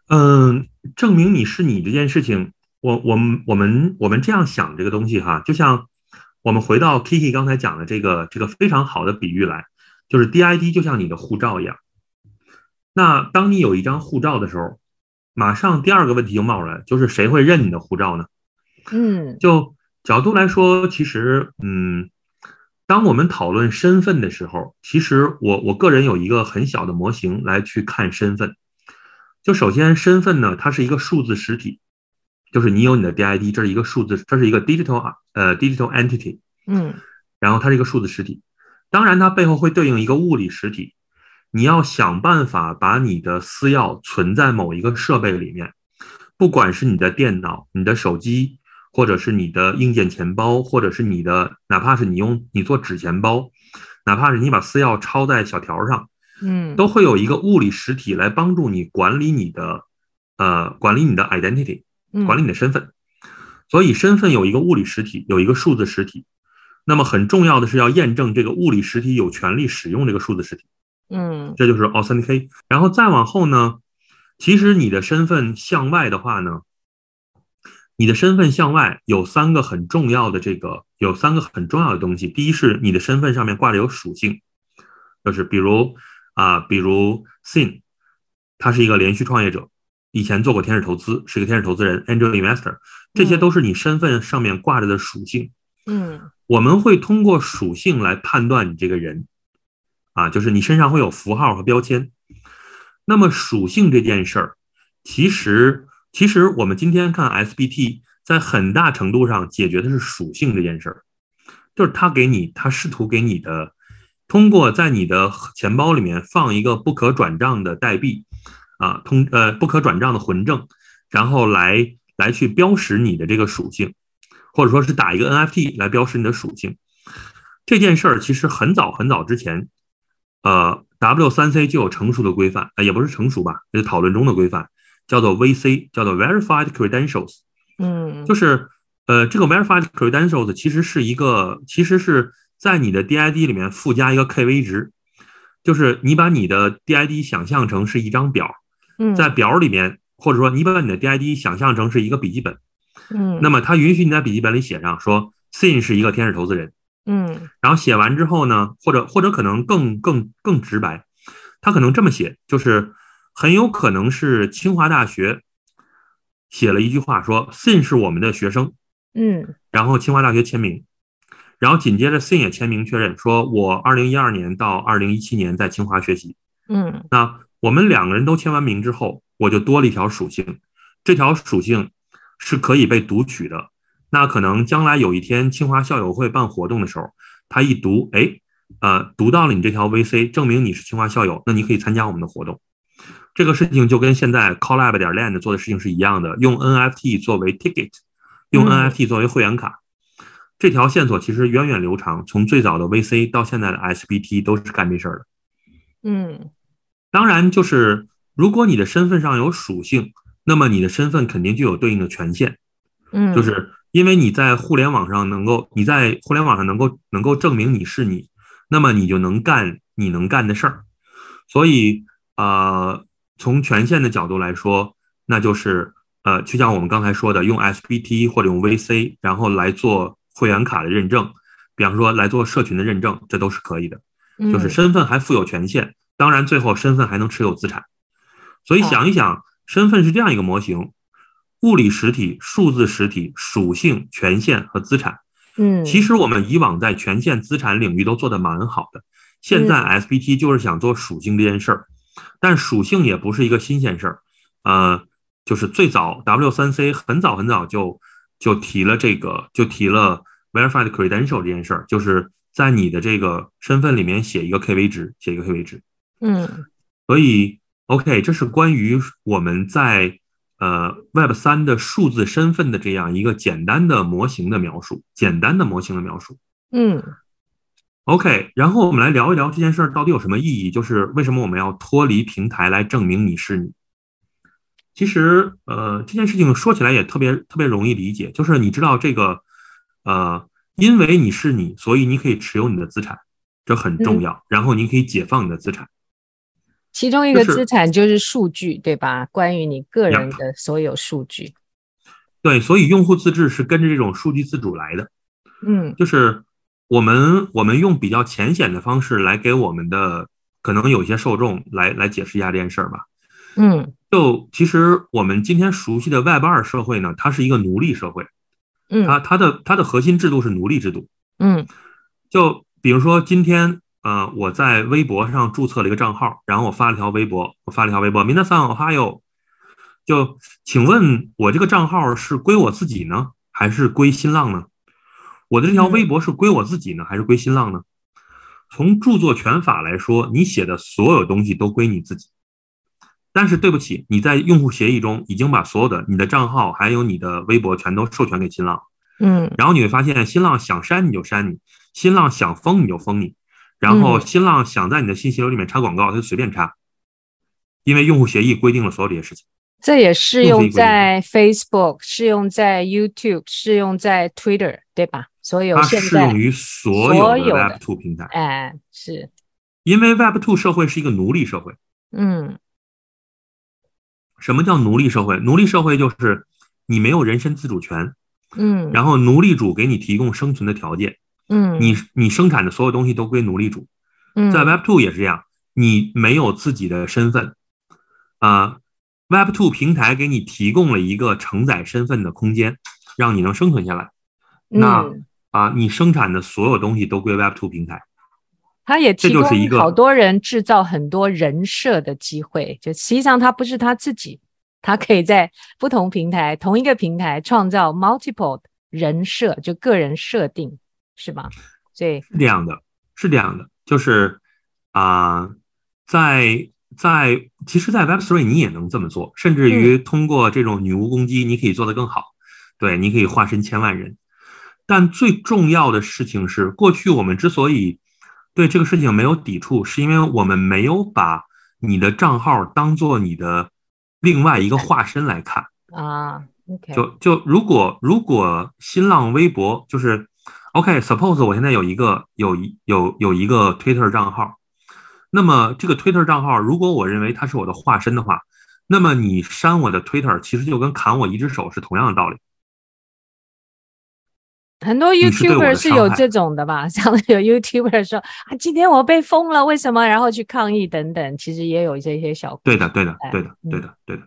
嗯，证明你是你这件事情，我我们我们我们这样想这个东西哈，就像我们回到 Kiki 刚才讲的这个这个非常好的比喻来，就是 DID 就像你的护照一样。那当你有一张护照的时候，马上第二个问题就冒出来，就是谁会认你的护照呢？嗯，就角度来说，其实嗯。当我们讨论身份的时候，其实我我个人有一个很小的模型来去看身份。就首先，身份呢，它是一个数字实体，就是你有你的 DID，这是一个数字，这是一个 digital 呃 digital entity，嗯，然后它是一个数字实体，当然它背后会对应一个物理实体，你要想办法把你的私钥存在某一个设备里面，不管是你的电脑、你的手机。或者是你的硬件钱包，或者是你的，哪怕是你用你做纸钱包，哪怕是你把私钥抄在小条上，嗯，都会有一个物理实体来帮助你管理你的，呃，管理你的 identity，管理你的身份。所以身份有一个物理实体，有一个数字实体。那么很重要的是要验证这个物理实体有权利使用这个数字实体。嗯，这就是 authentication。然后再往后呢，其实你的身份向外的话呢。你的身份向外有三个很重要的这个有三个很重要的东西。第一是你的身份上面挂着有属性，就是比如啊，比如 s i n 他是一个连续创业者，以前做过天使投资，是一个天使投资人 Angel Investor，这些都是你身份上面挂着的属性。嗯，我们会通过属性来判断你这个人，啊，就是你身上会有符号和标签。那么属性这件事儿，其实。其实我们今天看 SBT，在很大程度上解决的是属性这件事儿，就是它给你，它试图给你的，通过在你的钱包里面放一个不可转账的代币，啊，通呃不可转账的混证，然后来来去标识你的这个属性，或者说是打一个 NFT 来标识你的属性。这件事儿其实很早很早之前，呃，W3C 就有成熟的规范啊，也不是成熟吧，就是讨论中的规范。叫做 VC，叫做 Verified Credentials，嗯，就是呃，这个 Verified Credentials 其实是一个，其实是在你的 DID 里面附加一个 KV 值，就是你把你的 DID 想象成是一张表，嗯，在表里面，或者说你把你的 DID 想象成是一个笔记本，嗯，那么它允许你在笔记本里写上说，Sin 是一个天使投资人，嗯，然后写完之后呢，或者或者可能更更更直白，他可能这么写，就是。很有可能是清华大学写了一句话，说 “sin 是我们的学生”，嗯，然后清华大学签名，然后紧接着 sin 也签名确认，说我2012年到2017年在清华学习，嗯，那我们两个人都签完名之后，我就多了一条属性，这条属性是可以被读取的，那可能将来有一天清华校友会办活动的时候，他一读，哎，呃，读到了你这条 VC，证明你是清华校友，那你可以参加我们的活动。这个事情就跟现在 Collab 点 Land 做的事情是一样的，用 NFT 作为 ticket，用 NFT 作为会员卡，这条线索其实源远流长，从最早的 VC 到现在的 SBT 都是干这事儿的。嗯，当然就是如果你的身份上有属性，那么你的身份肯定就有对应的权限。嗯，就是因为你在互联网上能够你在互联网上能够能够证明你是你，那么你就能干你能干的事儿。所以啊。从权限的角度来说，那就是呃，就像我们刚才说的，用 S B T 或者用 V C，然后来做会员卡的认证，比方说来做社群的认证，这都是可以的。就是身份还富有权限，当然最后身份还能持有资产。所以想一想，身份是这样一个模型：物理实体、数字实体、属性、权限和资产。嗯，其实我们以往在权限、资产领域都做得蛮好的，现在 S B T 就是想做属性这件事儿。但属性也不是一个新鲜事儿，呃，就是最早 W3C 很早很早就就提了这个，就提了 v e r i f i e d credential 这件事儿，就是在你的这个身份里面写一个 KV 值，写一个 KV 值。嗯，所以 OK，这是关于我们在呃 Web 三的数字身份的这样一个简单的模型的描述，简单的模型的描述。嗯。OK，然后我们来聊一聊这件事儿到底有什么意义，就是为什么我们要脱离平台来证明你是你。其实，呃，这件事情说起来也特别特别容易理解，就是你知道这个，呃，因为你是你，所以你可以持有你的资产，这很重要。然后你可以解放你的资产，其中一个资产就是数据，对吧？关于你个人的所有数据。对，所以用户自治是跟着这种数据自主来的。嗯，就是。我们我们用比较浅显的方式来给我们的可能有些受众来来解释一下这件事儿吧。嗯，就其实我们今天熟悉的外 b 二社会呢，它是一个奴隶社会。嗯，它它的它的核心制度是奴隶制度。嗯，就比如说今天呃，我在微博上注册了一个账号，然后我发了条微博，我发了条微博明天上 d o i how are you？" 就，请问我这个账号是归我自己呢，还是归新浪呢？我的这条微博是归我自己呢，还是归新浪呢？从著作权法来说，你写的所有东西都归你自己。但是对不起，你在用户协议中已经把所有的你的账号还有你的微博全都授权给新浪。嗯。然后你会发现，新浪想删你就删你，新浪想封你就封你，然后新浪想在你的信息流里面插广告就随便插，因为用户协议规定了所有这些事情。这也适用在 Facebook，适用在 YouTube，适用在 Twitter，对吧？它适用于所有的 Web Two 平台，哎，是，因为 Web Two 社会是一个奴隶社会。嗯，什么叫奴隶社会？奴隶社会就是你没有人身自主权。嗯，然后奴隶主给你提供生存的条件。嗯，你你生产的所有东西都归奴隶主。嗯，在 Web Two 也是这样，你没有自己的身份。啊，Web Two 平台给你提供了一个承载身份的空间，让你能生存下来。那。啊，你生产的所有东西都归 Web 2平台，它也提供好多人制造很多人设的机会。就实际上，他不是他自己，他可以在不同平台、同一个平台创造 multiple 人设，就个人设定，是吗？以是这样的，是这样的，就是啊，在在，其实，在 Web 3你也能这么做，甚至于通过这种女巫攻击，你可以做得更好。对，你可以化身千万人。但最重要的事情是，过去我们之所以对这个事情没有抵触，是因为我们没有把你的账号当做你的另外一个化身来看啊。就就如果如果新浪微博就是 OK，Suppose 我现在有一个有一有有一个 Twitter 账号，那么这个 Twitter 账号，如果我认为它是我的化身的话，那么你删我的 Twitter 其实就跟砍我一只手是同样的道理。很多 YouTuber 是有这种的吧？像有 YouTuber 说啊，今天我被封了，为什么？然后去抗议等等，其实也有一些小对的，对的，对的，对的，对的。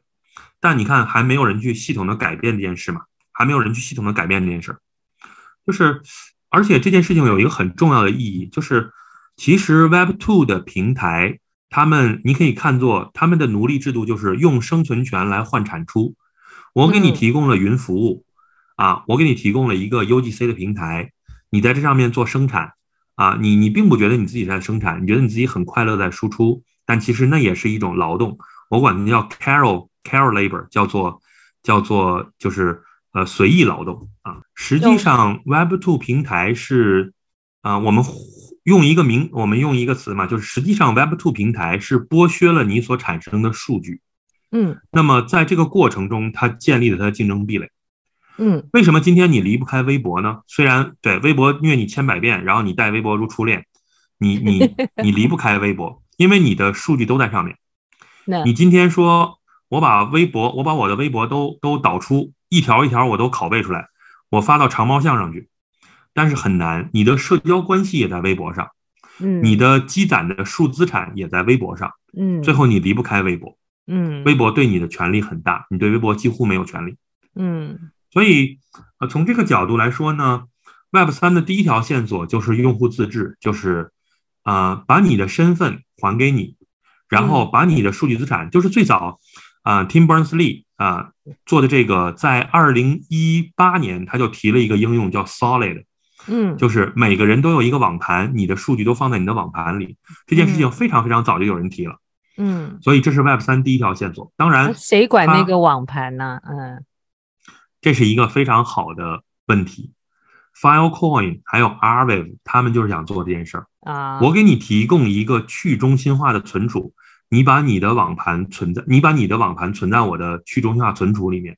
但你看，还没有人去系统的改变这件事嘛？还没有人去系统的改变这件事。就是，而且这件事情有一个很重要的意义，就是其实 Web Two 的平台，他们你可以看作他们的奴隶制度，就是用生存权来换产出。我给你提供了云服务。啊，我给你提供了一个 UGC 的平台，你在这上面做生产，啊，你你并不觉得你自己在生产，你觉得你自己很快乐在输出，但其实那也是一种劳动，我管它叫 carol carol labor，叫做叫做就是呃随意劳动啊。实际上 Web2 平台是啊，我们用一个名，我们用一个词嘛，就是实际上 Web2 平台是剥削了你所产生的数据。嗯。那么在这个过程中，它建立了它的竞争壁垒。嗯，为什么今天你离不开微博呢？虽然对微博虐你千百遍，然后你待微博如初恋，你你 你离不开微博，因为你的数据都在上面。你今天说我把微博，我把我的微博都都导出，一条一条我都拷贝出来，我发到长毛巷上去，但是很难。你的社交关系也在微博上，嗯，你的积攒的数资产也在微博上，嗯，最后你离不开微博，嗯，微博对你的权利很大，你对微博几乎没有权利，嗯。所以，呃，从这个角度来说呢，Web 三的第一条线索就是用户自治，就是，呃，把你的身份还给你，然后把你的数据资产，就是最早，啊，Tim Berners-Lee 啊做的这个，在二零一八年他就提了一个应用叫 Solid，嗯，就是每个人都有一个网盘，你的数据都放在你的网盘里，这件事情非常非常早就有人提了，嗯，所以这是 Web 三第一条线索。当然，谁管那个网盘呢？嗯。这是一个非常好的问题，Filecoin 还有 a r w a v e 他们就是想做这件事儿啊。我给你提供一个去中心化的存储，你把你的网盘存在，你把你的网盘存在我的去中心化存储里面。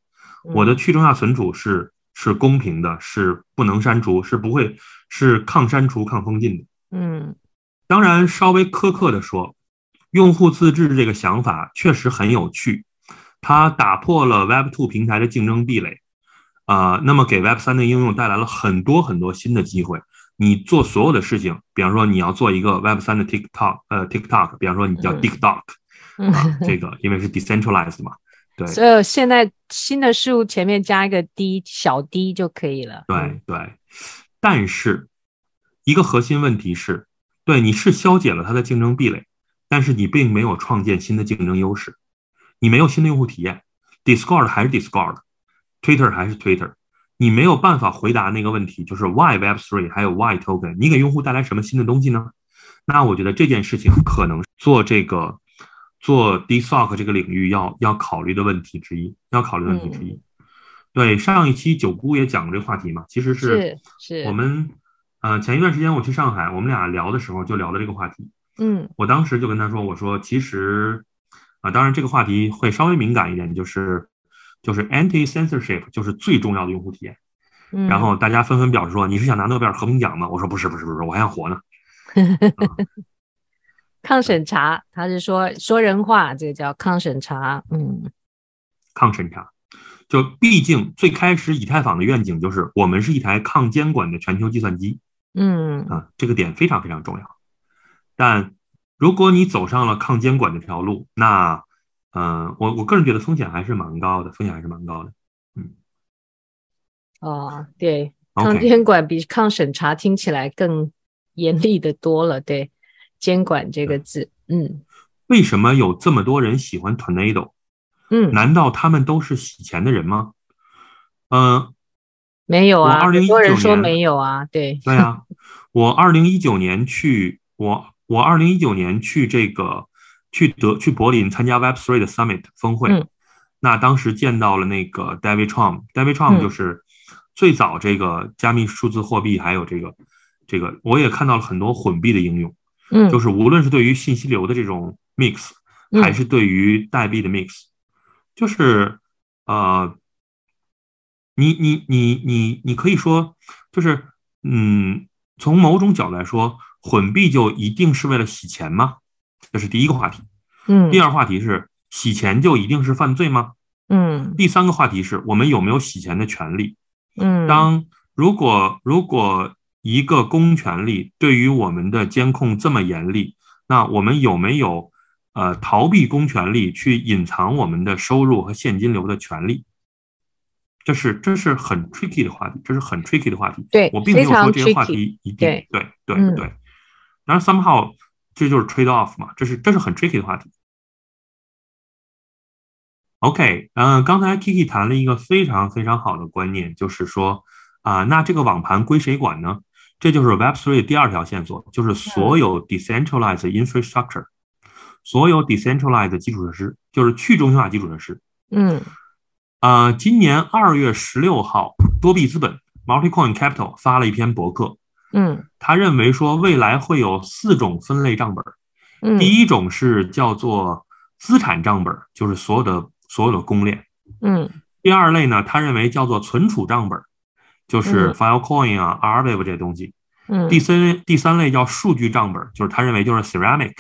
我的去中心化存储是是公平的，是不能删除，是不会是抗删除、抗封禁的。嗯，当然，稍微苛刻的说，用户自治这个想法确实很有趣，它打破了 Web2 平台的竞争壁垒。啊，那么给 Web 三的应用带来了很多很多新的机会。你做所有的事情，比方说你要做一个 Web 三的 TikTok，呃，TikTok，比方说你叫 d i k t o r d 这个因为是 decentralized 嘛，对。所以现在新的事物前面加一个 d 小 d 就可以了。对对，但是一个核心问题是，对你是消解了它的竞争壁垒，但是你并没有创建新的竞争优势，你没有新的用户体验，Discord 还是 Discord。Twitter 还是 Twitter，你没有办法回答那个问题，就是 Why Web3 还有 Why Token？你给用户带来什么新的东西呢？那我觉得这件事情可能做这个做 DeFi 这个领域要要考虑的问题之一，要考虑问题之一。对，上一期九姑也讲过这个话题嘛，其实是是我们呃前一段时间我去上海，我们俩聊的时候就聊的这个话题。嗯，我当时就跟他说，我说其实啊，当然这个话题会稍微敏感一点，就是。就是 anti censorship 就是最重要的用户体验，然后大家纷纷表示说你是想拿诺贝尔和平奖吗？我说不是不是不是，我还想活呢。抗审查，他是说说人话，这个叫抗审查。嗯，抗审查，就毕竟最开始以太坊的愿景就是我们是一台抗监管的全球计算机。嗯啊，这个点非常非常重要。但如果你走上了抗监管这条路，那嗯，我我个人觉得风险还是蛮高的，风险还是蛮高的。嗯，哦，对，抗监管比抗审查听起来更严厉的多了。对，监管这个字，嗯。为什么有这么多人喜欢 Tornado？嗯，难道他们都是洗钱的人吗？嗯，没有啊。很多人说没有啊，对。对啊，我二零一九年去，我我二零一九年去这个。去德去柏林参加 w e b Three 的 Summit 峰会，那当时见到了那个 David c h u m d a v i d c h u m 就是最早这个加密数字货币，还有这个这个我也看到了很多混币的应用，嗯，就是无论是对于信息流的这种 mix，还是对于代币的 mix，就是呃，你你你你你可以说，就是嗯，从某种角度来说，混币就一定是为了洗钱吗？这是第一个话题，嗯。第二话题是洗钱就一定是犯罪吗？嗯。第三个话题是我们有没有洗钱的权利？嗯。当如果如果一个公权力对于我们的监控这么严厉，那我们有没有呃逃避公权力去隐藏我们的收入和现金流的权利？这是这是很 tricky 的话题，这是很 tricky 的话题。对，我并没有说这些话题一定对对对当然 somehow。这就是 trade off 嘛，这是这是很 tricky 的话题。OK，嗯，刚才 Kiki 谈了一个非常非常好的观念，就是说啊，那这个网盘归谁管呢？这就是 Web three 第二条线索，就是所有 decentralized infrastructure，所有 decentralized 基础设施，就是去中心化基础设施。嗯。呃，今年二月十六号，多币资本 （MultiCoin Capital） 发了一篇博客。嗯，他认为说未来会有四种分类账本，嗯，第一种是叫做资产账本，就是所有的所有的公链，嗯，第二类呢，他认为叫做存储账本，就是 Filecoin 啊、a r w a v e 这东西，嗯，第三第三类叫数据账本，就是他认为就是 Ceramic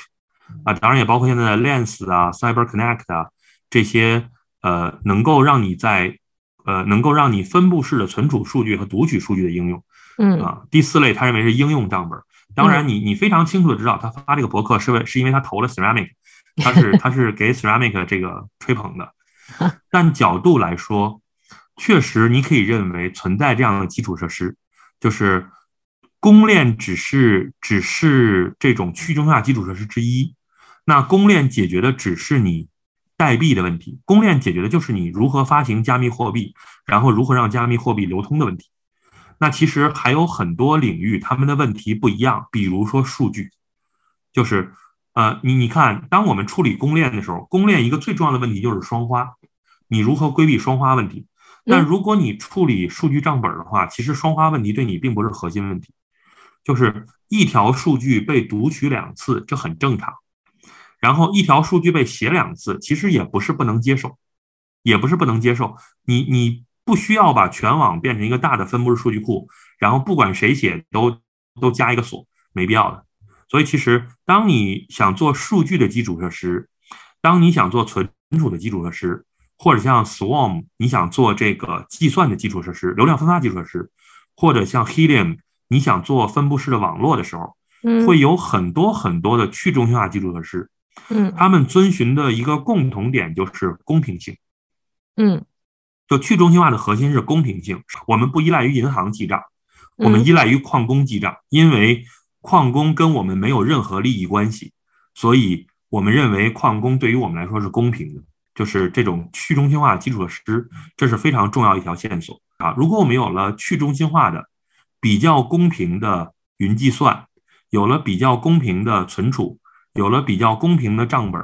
啊，当然也包括现在的 Lens 啊、CyberConnect 啊这些呃，能够让你在呃，能够让你分布式的存储数据和读取数据的应用。嗯啊，第四类他认为是应用账本。当然，你你非常清楚的知道，他发这个博客是为是因为他投了 Ceramic，他是他是给 Ceramic 这个吹捧的。但角度来说，确实你可以认为存在这样的基础设施，就是公链只是只是这种去中心化基础设施之一。那公链解决的只是你代币的问题，公链解决的就是你如何发行加密货币，然后如何让加密货币流通的问题。那其实还有很多领域，他们的问题不一样。比如说数据，就是，呃，你你看，当我们处理公链的时候，公链一个最重要的问题就是双花，你如何规避双花问题？但如果你处理数据账本的话，其实双花问题对你并不是核心问题，就是一条数据被读取两次，这很正常；然后一条数据被写两次，其实也不是不能接受，也不是不能接受。你你。不需要把全网变成一个大的分布式数据库，然后不管谁写都都加一个锁，没必要的。所以其实，当你想做数据的基础设施，当你想做存储的基础设施，或者像 Swarm 你想做这个计算的基础设施、流量分发基础设施，或者像 Helium 你想做分布式的网络的时候，会有很多很多的去中心化基础设施。嗯，他们遵循的一个共同点就是公平性。嗯。就去中心化的核心是公平性，我们不依赖于银行记账，我们依赖于矿工记账，因为矿工跟我们没有任何利益关系，所以我们认为矿工对于我们来说是公平的。就是这种去中心化的基础设施，这是非常重要一条线索啊！如果我们有了去中心化的、比较公平的云计算，有了比较公平的存储，有了比较公平的账本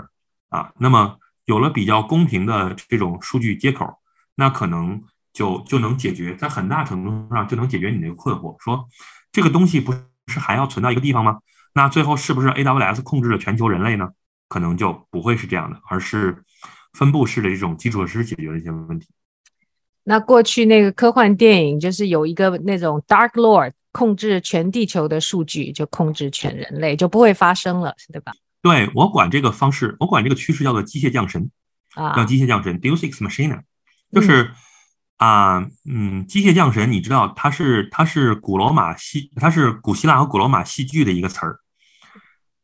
啊，那么有了比较公平的这种数据接口。那可能就就能解决，在很大程度上就能解决你那个困惑：说这个东西不是还要存在一个地方吗？那最后是不是 A W S 控制了全球人类呢？可能就不会是这样的，而是分布式的一种基础设施解决了一些问题。那过去那个科幻电影就是有一个那种 Dark Lord 控制全地球的数据，就控制全人类，就不会发生了，对吧？对我管这个方式，我管这个趋势叫做机械降神啊，叫机械降神 Deus ex machina。就是，啊，嗯，机械降神，你知道，它是它是古罗马戏，它是古希腊和古罗马戏剧的一个词儿，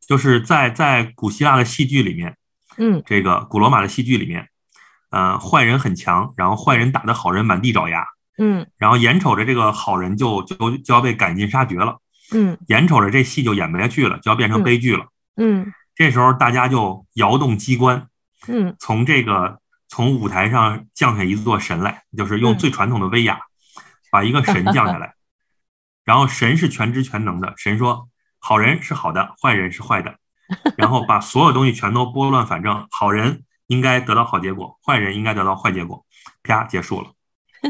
就是在在古希腊的戏剧里面，嗯，这个古罗马的戏剧里面，呃，坏人很强，然后坏人打的好人满地找牙，嗯，然后眼瞅着这个好人就就就要被赶尽杀绝了，嗯，眼瞅着这戏就演不下去了，就要变成悲剧了，嗯，这时候大家就摇动机关，嗯，从这个。从舞台上降下一座神来，就是用最传统的威亚，把一个神降下来。然后神是全知全能的，神说：“好人是好的，坏人是坏的。”然后把所有东西全都拨乱反正，好人应该得到好结果，坏人应该得到坏结果，啪结束了。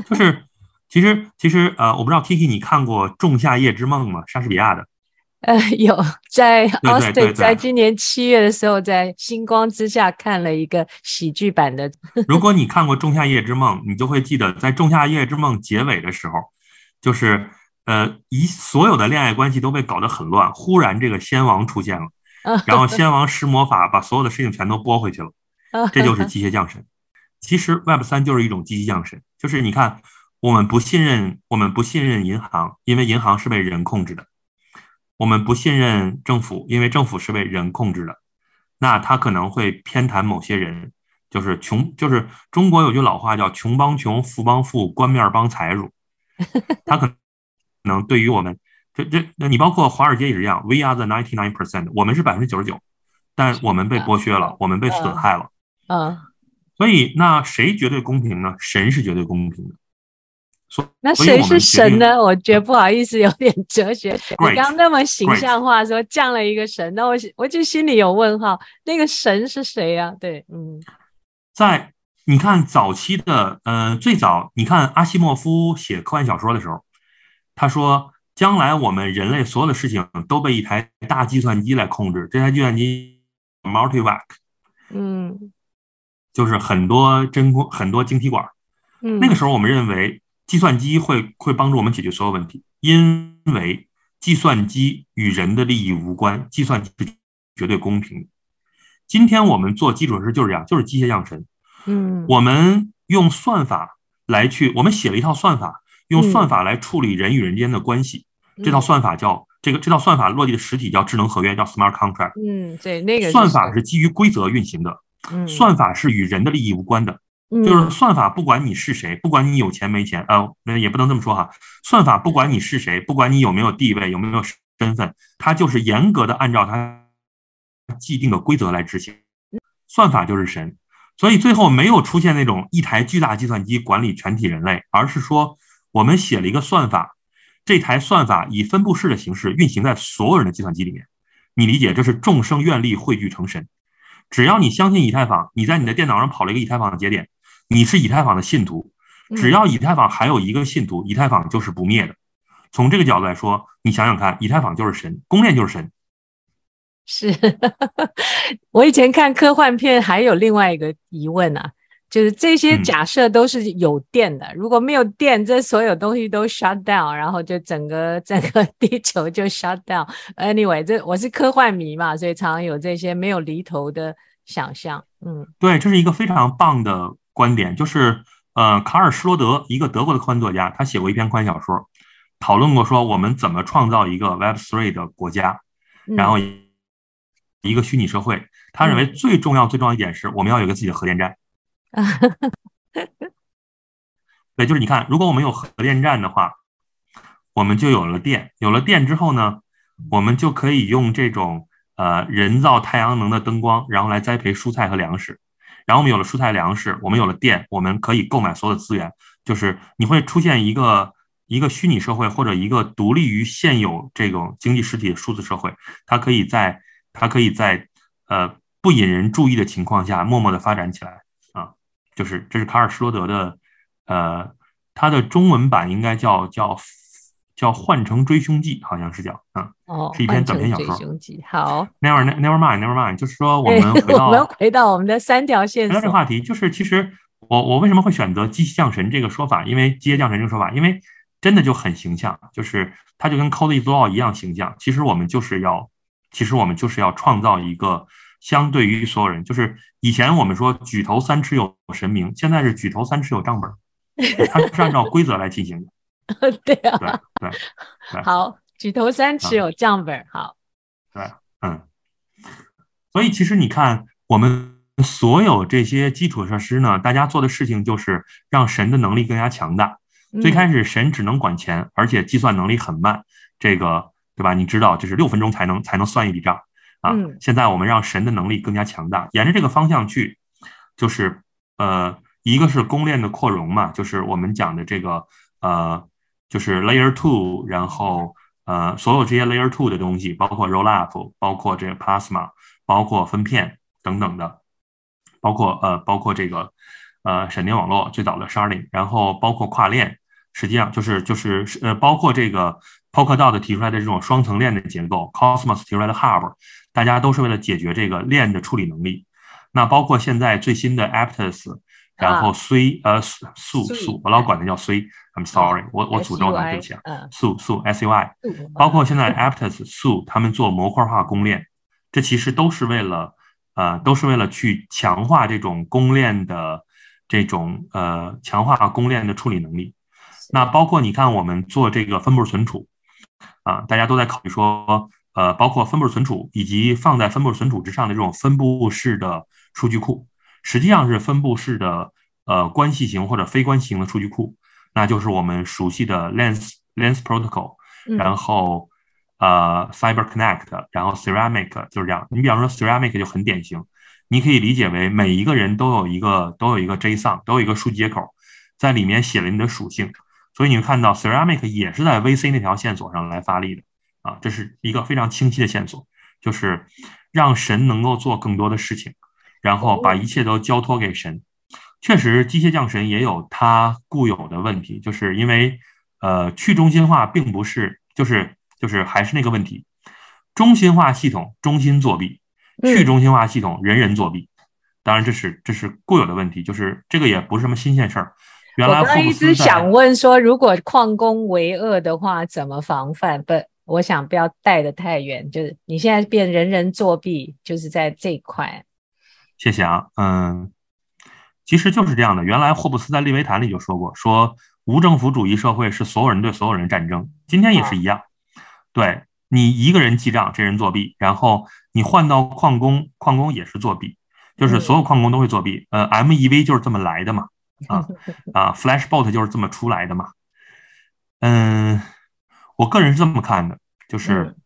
就是，其实其实呃，我不知道 Tiki 你看过《仲夏夜之梦》吗？莎士比亚的。呃，有在 Austin，在今年七月的时候，在星光之下看了一个喜剧版的。如果你看过《仲夏夜之梦》，你就会记得，在《仲夏夜之梦》结尾的时候，就是呃，一所有的恋爱关系都被搞得很乱，忽然这个仙王出现了，然后仙王施魔法把所有的事情全都拨回去了。这就是机械降神。其实 Web 三就是一种机械降神，就是你看，我们不信任，我们不信任银行，因为银行是被人控制的。我们不信任政府，因为政府是为人控制的，那他可能会偏袒某些人，就是穷，就是中国有句老话叫穷帮穷，富帮富，官面帮财主。他可能对于我们，这这，那你包括华尔街也是一样，We are the ninety-nine percent，我们是百分之九十九，但我们被剥削了，我们被损害了，嗯，所以那谁绝对公平呢？神是绝对公平的。那谁是神呢？我觉不好意思，有点哲学。你刚那么形象化说降了一个神，那我我就心里有问号，那个神是谁呀？对，嗯，在你看早期的，呃，最早你看阿西莫夫写科幻小说的时候，他说将来我们人类所有的事情都被一台大计算机来控制，这台计算机 Multivac，嗯，就是很多真空很多晶体管。嗯，那个时候我们认为。计算机会会帮助我们解决所有问题，因为计算机与人的利益无关，计算机是绝对公平今天我们做基础设施就是这样，就是机械降神。嗯，我们用算法来去，我们写了一套算法，用算法来处理人与人之间的关系。这套算法叫这个，这套算法落地的实体叫智能合约，叫 smart contract。嗯，对，那个算法是基于规则运行的。嗯，算法是与人的利益无关的。就是算法，不管你是谁，不管你有钱没钱，呃，也不能这么说哈。算法不管你是谁，不管你有没有地位，有没有身份，它就是严格的按照它既定的规则来执行。算法就是神，所以最后没有出现那种一台巨大计算机管理全体人类，而是说我们写了一个算法，这台算法以分布式的形式运行在所有人的计算机里面。你理解，这是众生愿力汇聚成神。只要你相信以太坊，你在你的电脑上跑了一个以太坊的节点。你是以太坊的信徒，只要以太坊还有一个信徒，以太坊就是不灭的。从这个角度来说，你想想看，以太坊就是神，公链就是神。是，我以前看科幻片，还有另外一个疑问啊，就是这些假设都是有电的。如果没有电，这所有东西都 shut down，然后就整个整个地球就 shut down。Anyway，这我是科幻迷嘛，所以常有这些没有厘头的想象。嗯，对，这是一个非常棒的。观点就是，呃，卡尔施罗德一个德国的科幻作家，他写过一篇科幻小说，讨论过说我们怎么创造一个 Web Three 的国家，然后一个虚拟社会。他认为最重要、最重要一点是，我们要有一个自己的核电站。对，就是你看，如果我们有核电站的话，我们就有了电，有了电之后呢，我们就可以用这种呃人造太阳能的灯光，然后来栽培蔬菜和粮食。然后我们有了蔬菜、粮食，我们有了电，我们可以购买所有的资源。就是你会出现一个一个虚拟社会，或者一个独立于现有这种经济实体的数字社会，它可以在它可以在呃不引人注意的情况下，默默的发展起来啊。就是这是卡尔·施罗德的，呃，他的中文版应该叫叫。叫《幻城追凶记》，好像是叫，嗯，哦，是一篇短篇小说。好 n e v e r n e v e r mind，never mind，就是说我们回 到，我们回到我们的三条线索。聊这话题，就是其实我我为什么会选择“机械降神”这个说法？因为“机械降神”这个说法，因为真的就很形象，就是它就跟 c o l e d a w 一样形象。其实我们就是要，其实我们就是要创造一个相对于所有人，就是以前我们说举头三尺有神明，现在是举头三尺有账本，它就是按照规则来进行的。对啊，对好，举头三尺有账本，好，对，嗯，所以其实你看，我们所有这些基础设施呢，大家做的事情就是让神的能力更加强大。最开始神只能管钱，而且计算能力很慢，这个对吧？你知道，就是六分钟才能才能算一笔账啊。现在我们让神的能力更加强大，沿着这个方向去，就是呃，一个是公链的扩容嘛，就是我们讲的这个呃。就是 layer two，然后呃，所有这些 layer two 的东西，包括 roll up，包括这个 plasma，包括分片等等的，包括呃，包括这个呃闪电网络最早的 sharding，然后包括跨链，实际上就是就是呃，包括这个 polkadot 提出来的这种双层链的结构 cosmos 提出来的 hub，大家都是为了解决这个链的处理能力。那包括现在最新的 a p t u s 然后，S，呃，素素，我老管它叫 c i m sorry，我我诅咒它对不起啊，数数 S U I，包括现在 Aptus 素，他们做模块化公链，这其实都是为了，呃，都是为了去强化这种公链的这种呃强化公链的处理能力。那包括你看，我们做这个分布存储，啊，大家都在考虑说，呃，包括分布存储以及放在分布存储之上的这种分布式的数据库。实际上是分布式的，呃，关系型或者非关系型的数据库，那就是我们熟悉的 Lens Lens Protocol，然后呃，Cyber Connect，然后 Ceramic 就是这样。你比方说 Ceramic 就很典型，你可以理解为每一个人都有一个都有一个 JSON，都有一个数据接口，在里面写了你的属性，所以你会看到 Ceramic 也是在 VC 那条线索上来发力的啊，这是一个非常清晰的线索，就是让神能够做更多的事情。然后把一切都交托给神，确实，机械降神也有它固有的问题，就是因为，呃，去中心化并不是，就是就是还是那个问题，中心化系统中心作弊，去中心化系统人人作弊，当然这是这是固有的问题，就是这个也不是什么新鲜事儿。原来我一直想问说，如果矿工为恶的话，怎么防范？不，我想不要带的太远，就是你现在变人人作弊，就是在这一块。谢谢啊，嗯，其实就是这样的。原来霍布斯在《利维坦》里就说过，说无政府主义社会是所有人对所有人战争。今天也是一样，对你一个人记账，这人作弊，然后你换到矿工，矿工也是作弊，就是所有矿工都会作弊。呃，M E V 就是这么来的嘛，啊 啊，Flashbot 就是这么出来的嘛。嗯，我个人是这么看的，就是，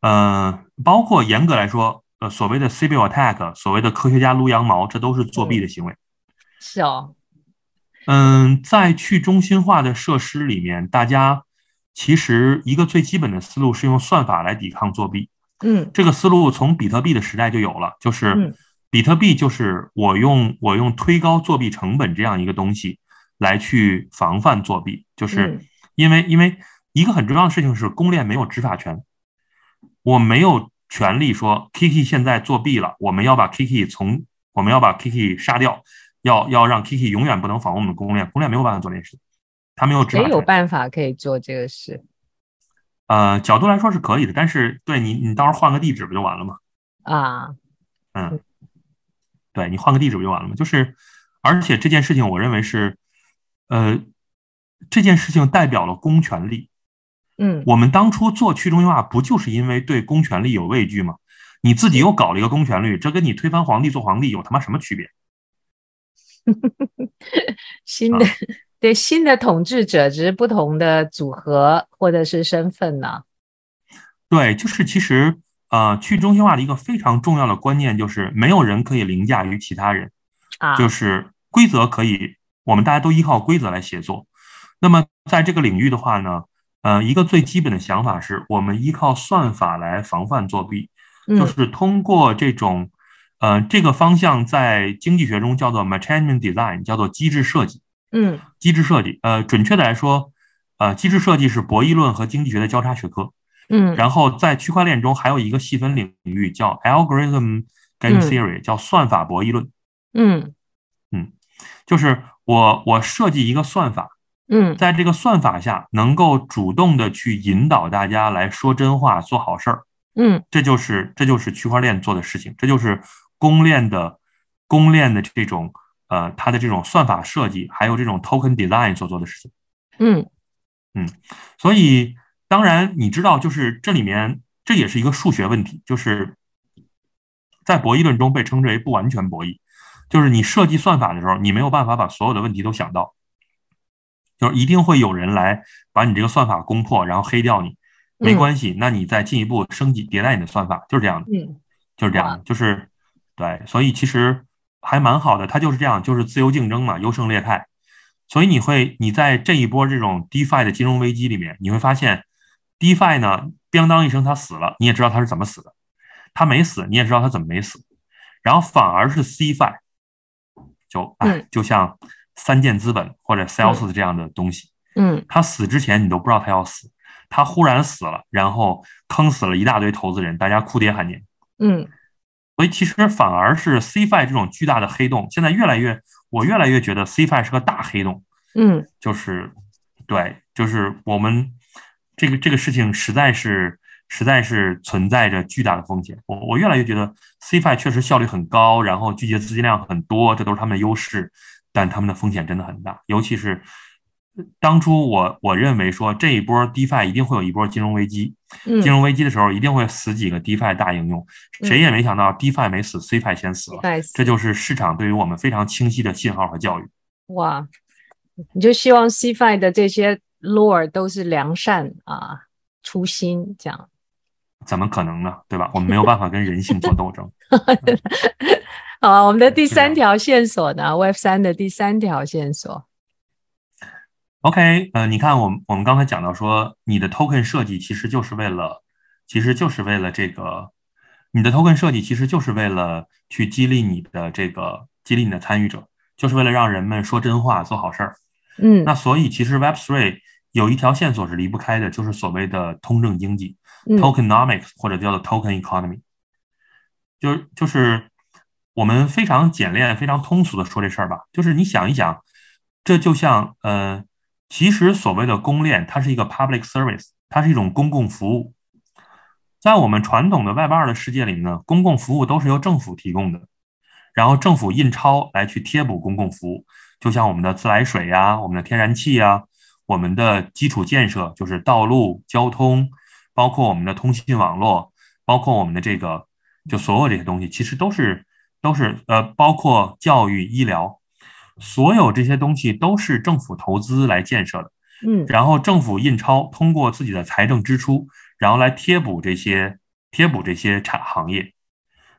嗯，包括严格来说。所谓的 CBO attack，所谓的科学家撸羊毛，这都是作弊的行为。是哦。嗯，在去中心化的设施里面，大家其实一个最基本的思路是用算法来抵抗作弊。嗯。这个思路从比特币的时代就有了，就是比特币就是我用我用推高作弊成本这样一个东西来去防范作弊，就是因为因为一个很重要的事情是公链没有执法权，我没有。权力说：“Kiki 现在作弊了，我们要把 Kiki 从我们要把 Kiki 杀掉，要要让 Kiki 永远不能访问我们公链。公链没有办法做这件事，他没有执法。”有办法可以做这个事，呃，角度来说是可以的，但是对你，你到时候换个地址不就完了吗？啊，嗯，对你换个地址不就完了吗？就是，而且这件事情我认为是，呃，这件事情代表了公权力。嗯，我们当初做去中心化，不就是因为对公权力有畏惧吗？你自己又搞了一个公权力，这跟你推翻皇帝做皇帝有他妈什么区别？新的 对新的统治者只是不同的组合或者是身份呢？对，就是其实呃，去中心化的一个非常重要的观念就是没有人可以凌驾于其他人啊，就是规则可以，我们大家都依靠规则来协作。那么在这个领域的话呢？呃，一个最基本的想法是我们依靠算法来防范作弊，就是通过这种，呃，这个方向在经济学中叫做 mechanism design，叫做机制设计。嗯，机制设计，呃，准确的来说，呃，机制设计是博弈论和经济学的交叉学科。嗯，然后在区块链中还有一个细分领域叫 algorithm game theory，叫算法博弈论。嗯嗯，就是我我设计一个算法。嗯，在这个算法下，能够主动的去引导大家来说真话、做好事儿。嗯，这就是这就是区块链做的事情，这就是公链的公链的这种呃，它的这种算法设计，还有这种 token design 所做的事情。嗯嗯，所以当然你知道，就是这里面这也是一个数学问题，就是在博弈论中被称之为不完全博弈，就是你设计算法的时候，你没有办法把所有的问题都想到。就是一定会有人来把你这个算法攻破，然后黑掉你，没关系，那你再进一步升级迭代你的算法，就是这样的，嗯，就是这样，就是，对，所以其实还蛮好的，它就是这样，就是自由竞争嘛，优胜劣汰。所以你会你在这一波这种 DeFi 的金融危机里面，你会发现 DeFi 呢，叮当一声它死了，你也知道它是怎么死的，它没死，你也知道它怎么没死，然后反而是 Cfi 就哎，就像。三箭资本或者 Sales 这样的东西，嗯，他死之前你都不知道他要死，他忽然死了，然后坑死了一大堆投资人，大家哭爹喊娘，嗯，所以其实反而是 C f i 这种巨大的黑洞，现在越来越，我越来越觉得 C f i 是个大黑洞，嗯，就是，对，就是我们这个这个事情实在是实在是存在着巨大的风险，我我越来越觉得 C f i 确实效率很高，然后聚集资金量很多，这都是他们的优势。但他们的风险真的很大，尤其是当初我我认为说这一波 DeFi 一定会有一波金融危机，金融危机的时候一定会死几个 DeFi 大应用，谁也没想到 DeFi 没死，Cfi 先死了，这就是市场对于我们非常清晰的信号和教育。哇，你就希望 Cfi 的这些 lore 都是良善啊，初心这样？怎么可能呢？对吧？我们没有 办法跟人性做斗争。好，我们的第三条线索呢？Web 三的第三条线索。OK，呃，你看，我们我们刚才讲到说，你的 token 设计其实就是为了，其实就是为了这个，你的 token 设计其实就是为了去激励你的这个激励你的参与者，就是为了让人们说真话、做好事儿。嗯。那所以，其实 Web three 有一条线索是离不开的，就是所谓的通证经济 （tokenomics） 或者叫做 token economy，就就是。我们非常简练、非常通俗的说这事儿吧，就是你想一想，这就像，呃，其实所谓的公链，它是一个 public service，它是一种公共服务。在我们传统的 Web 二的世界里呢，公共服务都是由政府提供的，然后政府印钞来去贴补公共服务，就像我们的自来水呀、我们的天然气呀、我们的基础建设，就是道路交通，包括我们的通信网络，包括我们的这个，就所有这些东西，其实都是。都是呃，包括教育、医疗，所有这些东西都是政府投资来建设的。嗯，然后政府印钞，通过自己的财政支出，然后来贴补这些贴补这些产行业。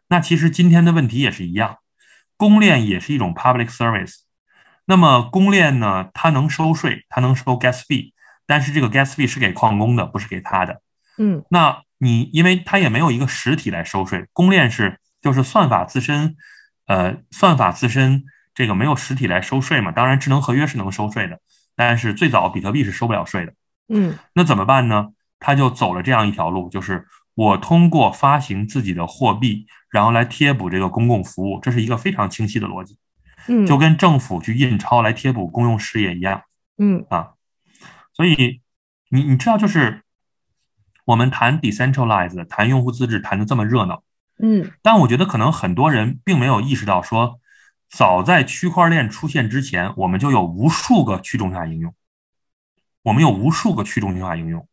那其实今天的问题也是一样，公链也是一种 public service。那么公链呢，它能收税，它能收 gas fee，但是这个 gas fee 是给矿工的，不是给他的。嗯，那你因为它也没有一个实体来收税，公链是。就是算法自身，呃，算法自身这个没有实体来收税嘛。当然，智能合约是能收税的，但是最早比特币是收不了税的。嗯，那怎么办呢？他就走了这样一条路，就是我通过发行自己的货币，然后来贴补这个公共服务，这是一个非常清晰的逻辑。嗯，就跟政府去印钞来贴补公用事业一样。嗯，啊，所以你你知道，就是我们谈 decentralized，谈用户自治，谈的这么热闹。嗯，但我觉得可能很多人并没有意识到，说早在区块链出现之前，我们就有无数个去中心化应用，我们有无数个去中心化应用。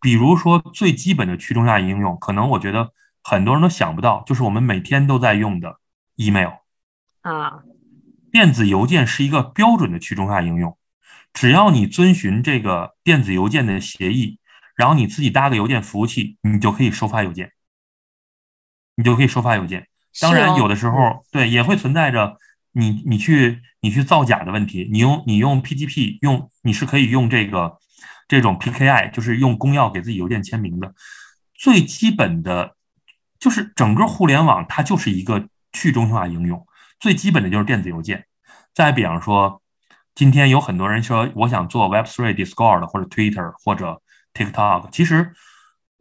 比如说最基本的去中心化应用，可能我觉得很多人都想不到，就是我们每天都在用的 email，啊，电子邮件是一个标准的去中心化应用，只要你遵循这个电子邮件的协议，然后你自己搭个邮件服务器，你就可以收发邮件。你就可以收发邮件，当然有的时候对也会存在着你你去你去造假的问题。你用你用 PGP 用你是可以用这个这种 PKI，就是用公钥给自己邮件签名的。最基本的，就是整个互联网它就是一个去中心化应用，最基本的就是电子邮件。再比方说，今天有很多人说我想做 Web Three Discord 或者 Twitter 或者 TikTok，其实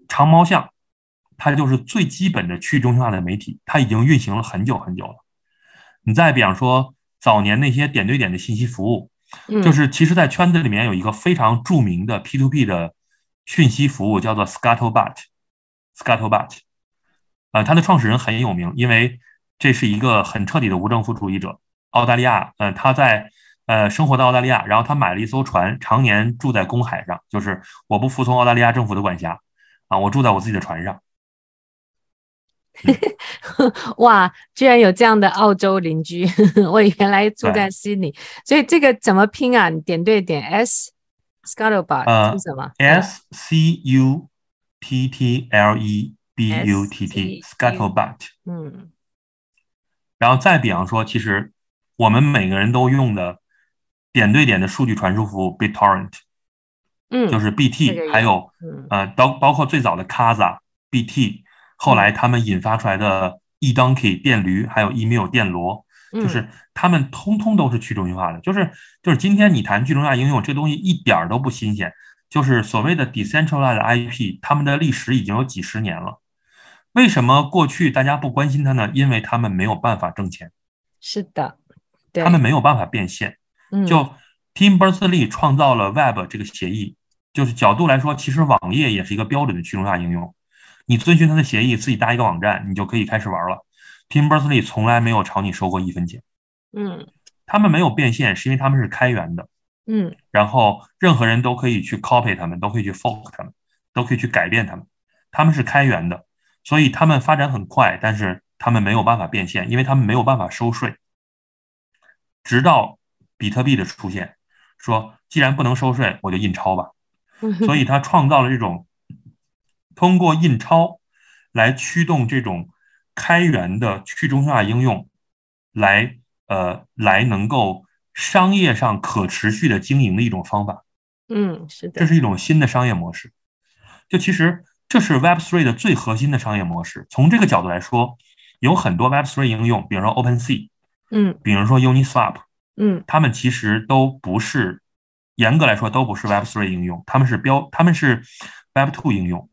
长毛象。它就是最基本的去中心化的媒体，它已经运行了很久很久了。你再比方说，早年那些点对点的信息服务，就是其实，在圈子里面有一个非常著名的 P2P 的讯息服务，叫做 Scuttlebutt。Scuttlebutt，呃，它的创始人很有名，因为这是一个很彻底的无政府主义者。澳大利亚，呃，他在呃生活在澳大利亚，然后他买了一艘船，常年住在公海上，就是我不服从澳大利亚政府的管辖，啊，我住在我自己的船上。哇，居然有这样的澳洲邻居！我原来住在悉尼，所以这个怎么拼啊？点对点，S Scuttlebutt，是什么？S C U T T L E B U T T Scuttlebutt。嗯。然后再比方说，其实我们每个人都用的点对点的数据传输服务 BitTorrent，嗯，就是 BT，还有呃，包包括最早的 KaZa，BT。后来他们引发出来的 eDonkey、电驴，还有 Email、电骡，就是他们通通都是去中心化的。就是就是今天你谈去中心化应用，这东西一点儿都不新鲜。就是所谓的 decentralized IP，他们的历史已经有几十年了。为什么过去大家不关心它呢？因为他们没有办法挣钱。是的，他们没有办法变现。嗯，就 Tim Berners-Lee 创造了 Web 这个协议。就是角度来说，其实网页也是一个标准的去中心化应用。你遵循他的协议，自己搭一个网站，你就可以开始玩了。t i n b r l l l y 从来没有朝你收过一分钱。嗯，他们没有变现，是因为他们是开源的。嗯，然后任何人都可以去 copy 他们，都可以去 fork 他们，都可以去改变他们。他们是开源的，所以他们发展很快，但是他们没有办法变现，因为他们没有办法收税。直到比特币的出现，说既然不能收税，我就印钞吧。所以他创造了这种。通过印钞来驱动这种开源的去中心化应用，来呃来能够商业上可持续的经营的一种方法。嗯，是的，这是一种新的商业模式。就其实这是 Web Three 的最核心的商业模式。从这个角度来说，有很多 Web Three 应用，比如说 Open Sea，嗯，比如说 Uniswap，嗯，它们其实都不是严格来说都不是 Web Three 应用，他们是标，他们是 Web Two 应用。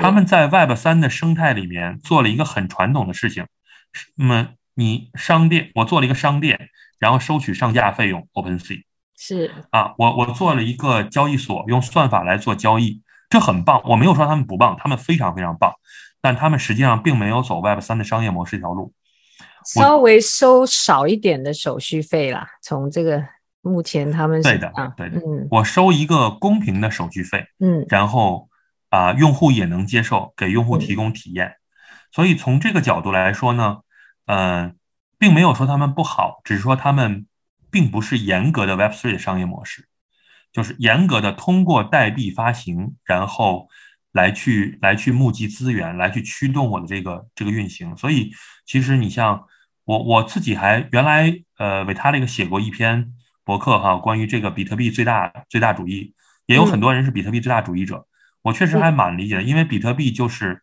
他们在 Web 三的生态里面做了一个很传统的事情，那么你商店，我做了一个商店，然后收取上架费用。Open C 是啊，我我做了一个交易所，用算法来做交易，这很棒。我没有说他们不棒，他们非常非常棒，但他们实际上并没有走 Web 三的商业模式一条路。稍微收少一点的手续费啦，从这个目前他们是对的，对的。我收一个公平的手续费，嗯，然后。啊，用户也能接受，给用户提供体验。所以从这个角度来说呢，呃，并没有说他们不好，只是说他们并不是严格的 Web Three 的商业模式，就是严格的通过代币发行，然后来去来去募集资源，来去驱动我的这个这个运行。所以其实你像我我自己还原来呃维他那个写过一篇博客哈，关于这个比特币最大最大主义，也有很多人是比特币最大主义者。我确实还蛮理解的，因为比特币就是，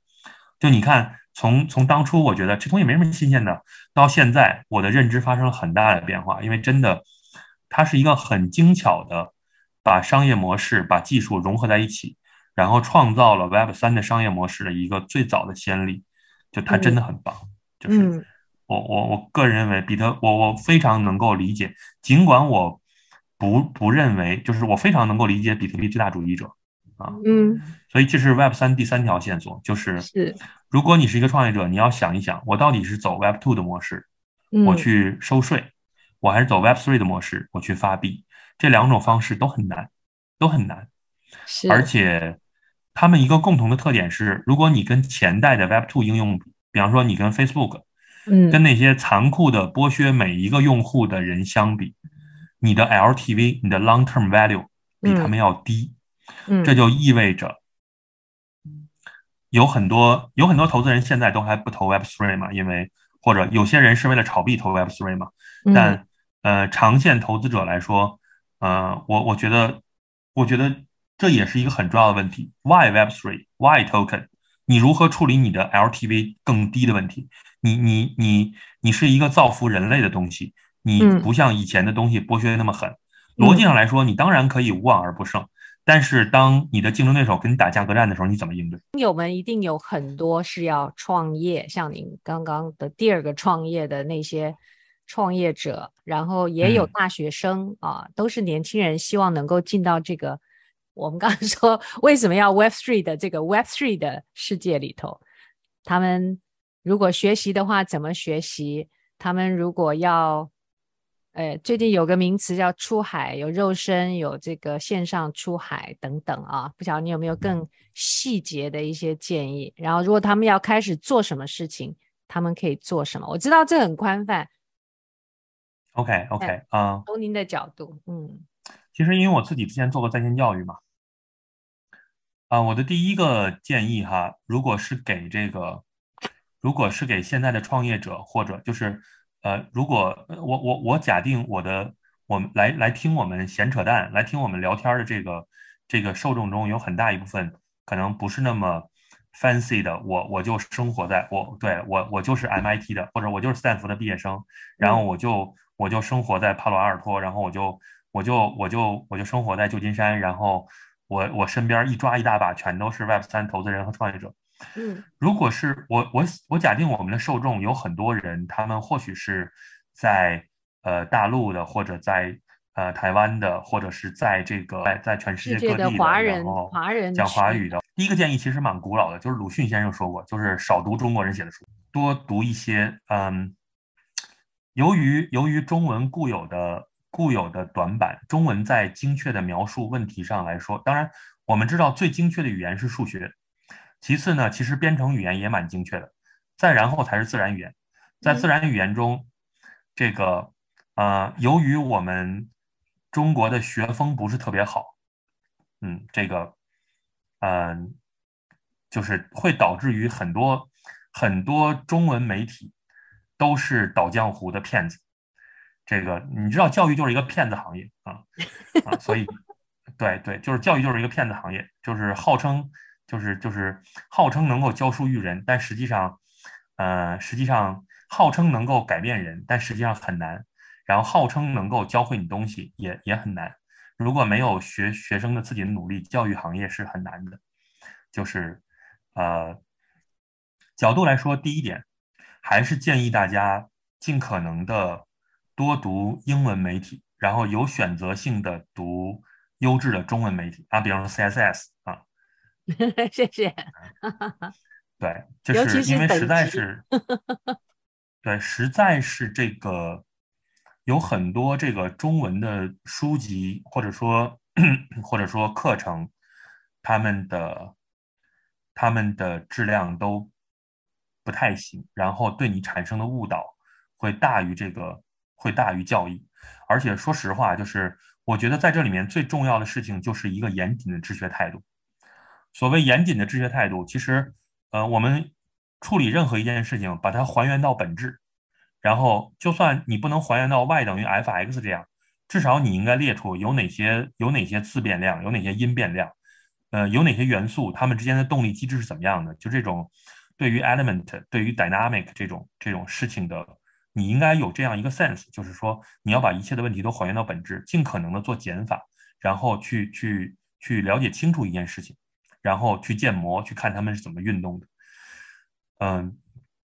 就你看，从从当初我觉得这东西没什么新鲜的，到现在我的认知发生了很大的变化，因为真的，它是一个很精巧的把商业模式、把技术融合在一起，然后创造了 Web 三的商业模式的一个最早的先例，就它真的很棒。就是我我我个人认为，比特我我非常能够理解，尽管我不不认为，就是我非常能够理解比特币最大主义者。啊，嗯，所以这是 Web 三第三条线索，就是是，如果你是一个创业者，你要想一想，我到底是走 Web two 的模式，我去收税，我还是走 Web three 的模式，我去发币，这两种方式都很难，都很难，是，而且他们一个共同的特点是，如果你跟前代的 Web two 应用，比方说你跟 Facebook，嗯，跟那些残酷的剥削每一个用户的人相比，你的 LTV，你的 long term value 比他们要低。这就意味着，有很多有很多投资人现在都还不投 w e b Three 嘛，因为或者有些人是为了炒币投 w e b Three 嘛。但呃，长线投资者来说，呃，我我觉得我觉得这也是一个很重要的问题：，Why w e b t h r e e w h y Token？你如何处理你的 LTV 更低的问题？你你你你是一个造福人类的东西，你不像以前的东西剥削那么狠。逻辑上来说，你当然可以无往而不胜。但是当你的竞争对手跟你打价格战的时候，你怎么应对？朋友们一定有很多是要创业，像您刚刚的第二个创业的那些创业者，然后也有大学生啊，都是年轻人，希望能够进到这个我们刚刚说为什么要 Web three 的这个 Web three 的世界里头。他们如果学习的话，怎么学习？他们如果要。哎，最近有个名词叫“出海”，有肉身，有这个线上出海等等啊。不晓得你有没有更细节的一些建议？然后，如果他们要开始做什么事情，他们可以做什么？我知道这很宽泛。OK，OK，啊，从您的角度，嗯，其实因为我自己之前做过在线教育嘛，啊，我的第一个建议哈，如果是给这个，如果是给现在的创业者或者就是。呃，如果我我我假定我的我们来来听我们闲扯淡，来听我们聊天的这个这个受众中有很大一部分可能不是那么 fancy 的，我我就生活在我对我我就是 MIT 的，或者我就是斯坦福的毕业生，然后我就我就生活在帕罗阿尔托，然后我就我就我就我就生活在旧金山，然后我我身边一抓一大把全都是 Web 三投资人和创业者。嗯，如果是我，我我假定我们的受众有很多人，他们或许是在呃大陆的，或者在呃台湾的，或者是在这个在在全世界各地的华人，华人讲华语的。第一个建议其实蛮古老的，就是鲁迅先生说过，就是少读中国人写的书，多读一些。嗯，由于由于中文固有的固有的短板，中文在精确的描述问题上来说，当然我们知道最精确的语言是数学。其次呢，其实编程语言也蛮精确的，再然后才是自然语言，在自然语言中，这个呃，由于我们中国的学风不是特别好，嗯，这个，嗯，就是会导致于很多很多中文媒体都是倒江湖的骗子，这个你知道，教育就是一个骗子行业啊啊，所以 对对，就是教育就是一个骗子行业，就是号称。就是就是号称能够教书育人，但实际上，呃，实际上号称能够改变人，但实际上很难。然后号称能够教会你东西，也也很难。如果没有学学生的自己的努力，教育行业是很难的。就是，呃，角度来说，第一点还是建议大家尽可能的多读英文媒体，然后有选择性的读优质的中文媒体啊，比方说 CSS 啊。谢谢。对，就是因为实在是，对，实在是这个有很多这个中文的书籍或者说或者说课程，他们的他们的质量都不太行，然后对你产生的误导会大于这个会大于教育。而且说实话，就是我觉得在这里面最重要的事情，就是一个严谨的治学态度。所谓严谨的治学态度，其实，呃，我们处理任何一件事情，把它还原到本质，然后就算你不能还原到 y 等于 f(x) 这样，至少你应该列出有哪些有哪些自变量，有哪些因变量，呃，有哪些元素，它们之间的动力机制是怎么样的？就这种对于 element，对于 dynamic 这种这种事情的，你应该有这样一个 sense，就是说你要把一切的问题都还原到本质，尽可能的做减法，然后去去去了解清楚一件事情。然后去建模，去看他们是怎么运动的。嗯，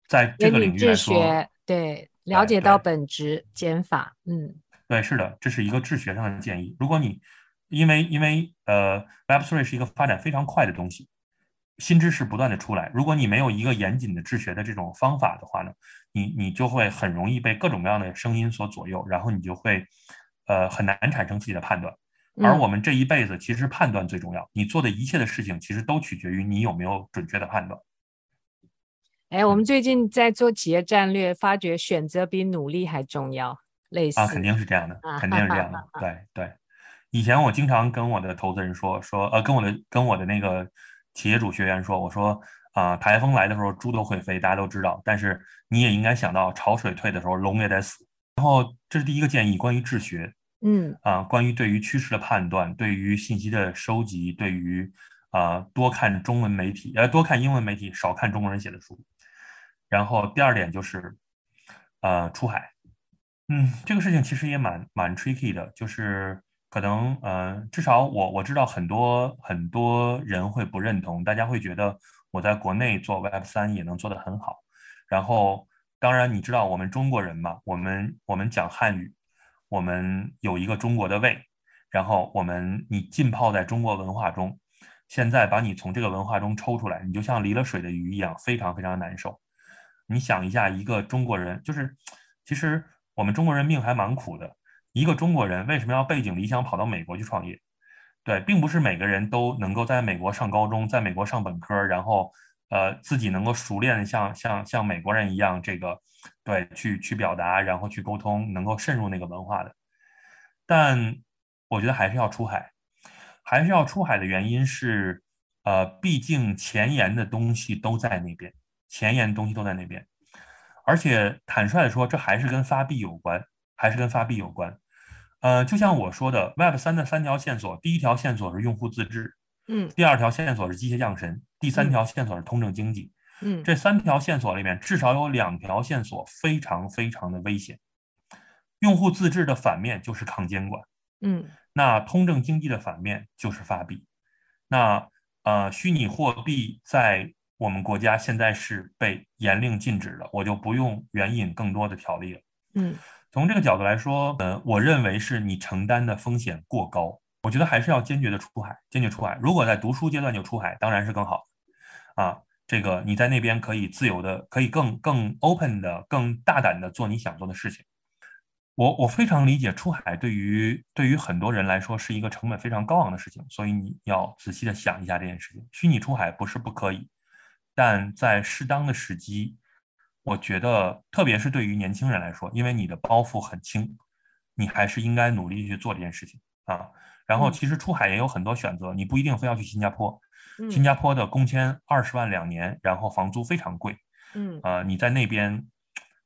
在这个领域来说，对，了解到本质、减法。嗯，对，是的，这是一个治学上的建议。如果你因为因为呃，Web Three 是一个发展非常快的东西，新知识不断的出来。如果你没有一个严谨的治学的这种方法的话呢，你你就会很容易被各种各样的声音所左右，然后你就会呃很难产生自己的判断。而我们这一辈子，其实判断最重要。你做的一切的事情，其实都取决于你有没有准确的判断。哎，我们最近在做企业战略，发觉选择比努力还重要。类似啊，肯定是这样的，肯定是这样的。对对，以前我经常跟我的投资人说说，呃，跟我的跟我的那个企业主学员说，我说啊，台风来的时候猪都会飞，大家都知道，但是你也应该想到潮水退的时候龙也得死。然后这是第一个建议，关于治学。嗯啊，关于对于趋势的判断，对于信息的收集，对于啊多看中文媒体，呃多看英文媒体，少看中国人写的书。然后第二点就是，呃出海。嗯，这个事情其实也蛮蛮 tricky 的，就是可能嗯至少我我知道很多很多人会不认同，大家会觉得我在国内做 Web 三也能做得很好。然后当然你知道我们中国人嘛，我们我们讲汉语。我们有一个中国的胃，然后我们你浸泡在中国文化中，现在把你从这个文化中抽出来，你就像离了水的鱼一样，非常非常难受。你想一下，一个中国人就是，其实我们中国人命还蛮苦的。一个中国人为什么要背井离乡跑到美国去创业？对，并不是每个人都能够在美国上高中，在美国上本科，然后呃自己能够熟练的像像像美国人一样这个。对，去去表达，然后去沟通，能够渗入那个文化的。但我觉得还是要出海，还是要出海的原因是，呃，毕竟前沿的东西都在那边，前沿的东西都在那边。而且坦率的说，这还是跟发币有关，还是跟发币有关。呃，就像我说的，Web 三的三条线索，第一条线索是用户自治，嗯，第二条线索是机械降神，第三条线索是通证经济。这三条线索里面，至少有两条线索非常非常的危险。用户自制的反面就是抗监管，嗯，那通证经济的反面就是发币。那呃，虚拟货币在我们国家现在是被严令禁止的，我就不用援引更多的条例了。嗯，从这个角度来说，呃，我认为是你承担的风险过高，我觉得还是要坚决的出海，坚决出海。如果在读书阶段就出海，当然是更好啊。这个你在那边可以自由的，可以更更 open 的、更大胆的做你想做的事情。我我非常理解出海对于对于很多人来说是一个成本非常高昂的事情，所以你要仔细的想一下这件事情。虚拟出海不是不可以，但在适当的时机，我觉得特别是对于年轻人来说，因为你的包袱很轻，你还是应该努力去做这件事情啊。然后其实出海也有很多选择，你不一定非要去新加坡。新加坡的工签二十万两年，然后房租非常贵，嗯，啊，你在那边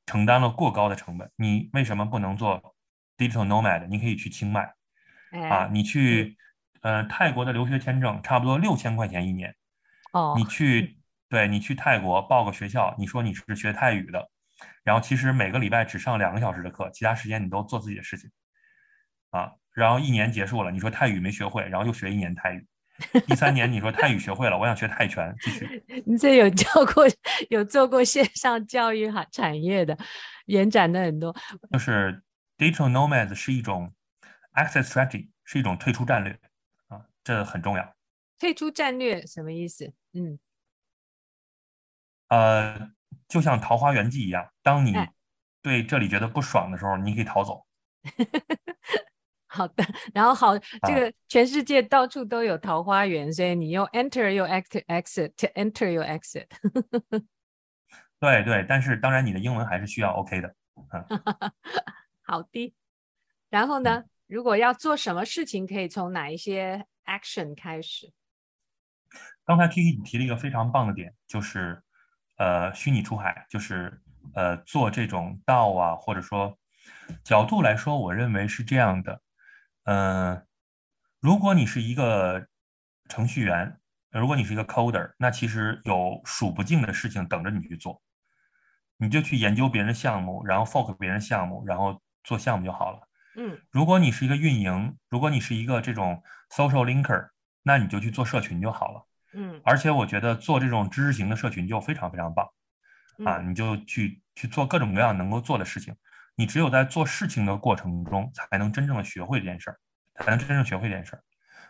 承担了过高的成本，你为什么不能做 digital nomad？你可以去清迈，啊，你去呃泰国的留学签证差不多六千块钱一年，哦，你去对你去泰国报个学校，你说你是学泰语的，然后其实每个礼拜只上两个小时的课，其他时间你都做自己的事情，啊，然后一年结束了，你说泰语没学会，然后又学一年泰语。第三年，你说泰语学会了，我想学泰拳，继续。你这有教过，有做过线上教育产业的，延展的很多。就是 digital nomads 是一种 e s s strategy，是一种退出战略啊，这很重要。退出战略什么意思？嗯，呃，就像《桃花源记》一样，当你对这里觉得不爽的时候，你可以逃走。好的，然后好，这个全世界到处都有桃花源，所以你用 enter 又 exit，exit enter 又 exit。对对，但是当然你的英文还是需要 OK 的。嗯、好的，然后呢，如果要做什么事情，可以从哪一些 action 开始？刚才 Kiki 你提了一个非常棒的点，就是呃，虚拟出海，就是呃，做这种道啊，或者说角度来说，我认为是这样的。嗯，如果你是一个程序员，如果你是一个 coder，那其实有数不尽的事情等着你去做，你就去研究别人项目，然后 fork 别人项目，然后做项目就好了。嗯，如果你是一个运营，如果你是一个这种 social linker，那你就去做社群就好了。嗯，而且我觉得做这种知识型的社群就非常非常棒，啊，你就去去做各种各样能够做的事情。你只有在做事情的过程中，才能真正的学会这件事儿，才能真正学会这件事儿。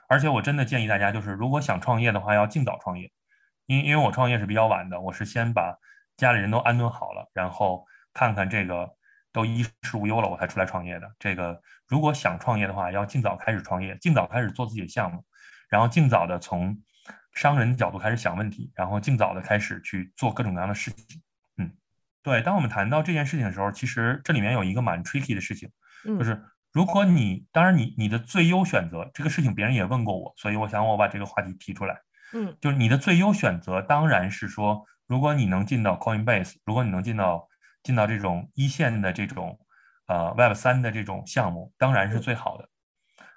而且，我真的建议大家，就是如果想创业的话，要尽早创业。因因为我创业是比较晚的，我是先把家里人都安顿好了，然后看看这个都衣食无忧了，我才出来创业的。这个如果想创业的话，要尽早开始创业，尽早开始做自己的项目，然后尽早的从商人角度开始想问题，然后尽早的开始去做各种各样的事情。对，当我们谈到这件事情的时候，其实这里面有一个蛮 tricky 的事情，就是如果你，当然你你的最优选择，这个事情别人也问过我，所以我想我把这个话题提出来。嗯，就是你的最优选择，当然是说，如果你能进到 Coinbase，如果你能进到进到这种一线的这种，呃，Web 三的这种项目，当然是最好的。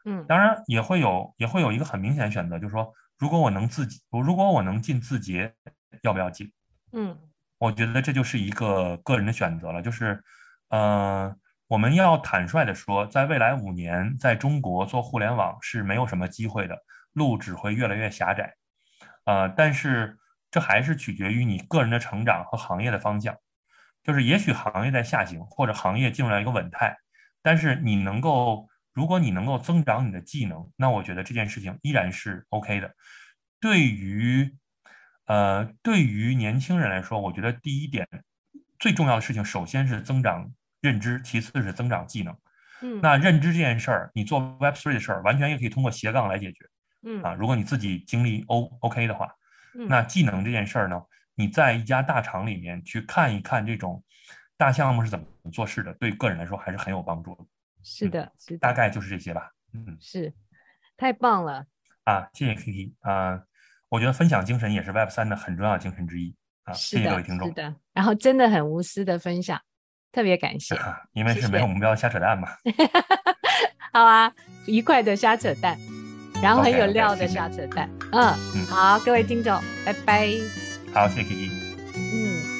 嗯，当然也会有也会有一个很明显选择，就是说，如果我能自己，如果我能进字节，要不要进？嗯。我觉得这就是一个个人的选择了，就是，嗯，我们要坦率的说，在未来五年，在中国做互联网是没有什么机会的，路只会越来越狭窄，呃，但是这还是取决于你个人的成长和行业的方向，就是也许行业在下行或者行业进入了一个稳态，但是你能够，如果你能够增长你的技能，那我觉得这件事情依然是 OK 的，对于。呃，对于年轻人来说，我觉得第一点最重要的事情，首先是增长认知，其次是增长技能。嗯，那认知这件事儿，你做 Web Three 的事儿，完全也可以通过斜杠来解决。嗯，啊，如果你自己经历 O OK 的话，那技能这件事儿呢，你在一家大厂里面去看一看这种大项目是怎么做事的，对个人来说还是很有帮助的。是的，大概就是这些吧。嗯，是，太棒了。啊，谢谢 Kitty 啊。我觉得分享精神也是 Web 三的很重要精神之一啊！谢谢各位听众。是的，然后真的很无私的分享，特别感谢，因为是没有目标瞎扯淡嘛。好啊，愉快的瞎扯淡，然后很有料的瞎扯淡。嗯，好，各位听众，拜拜。好，谢谢 K K。嗯，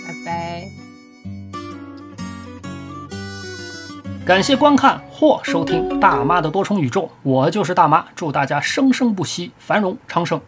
拜拜。感谢观看或收听《大妈的多重宇宙》，我就是大妈，祝大家生生不息，繁荣昌盛。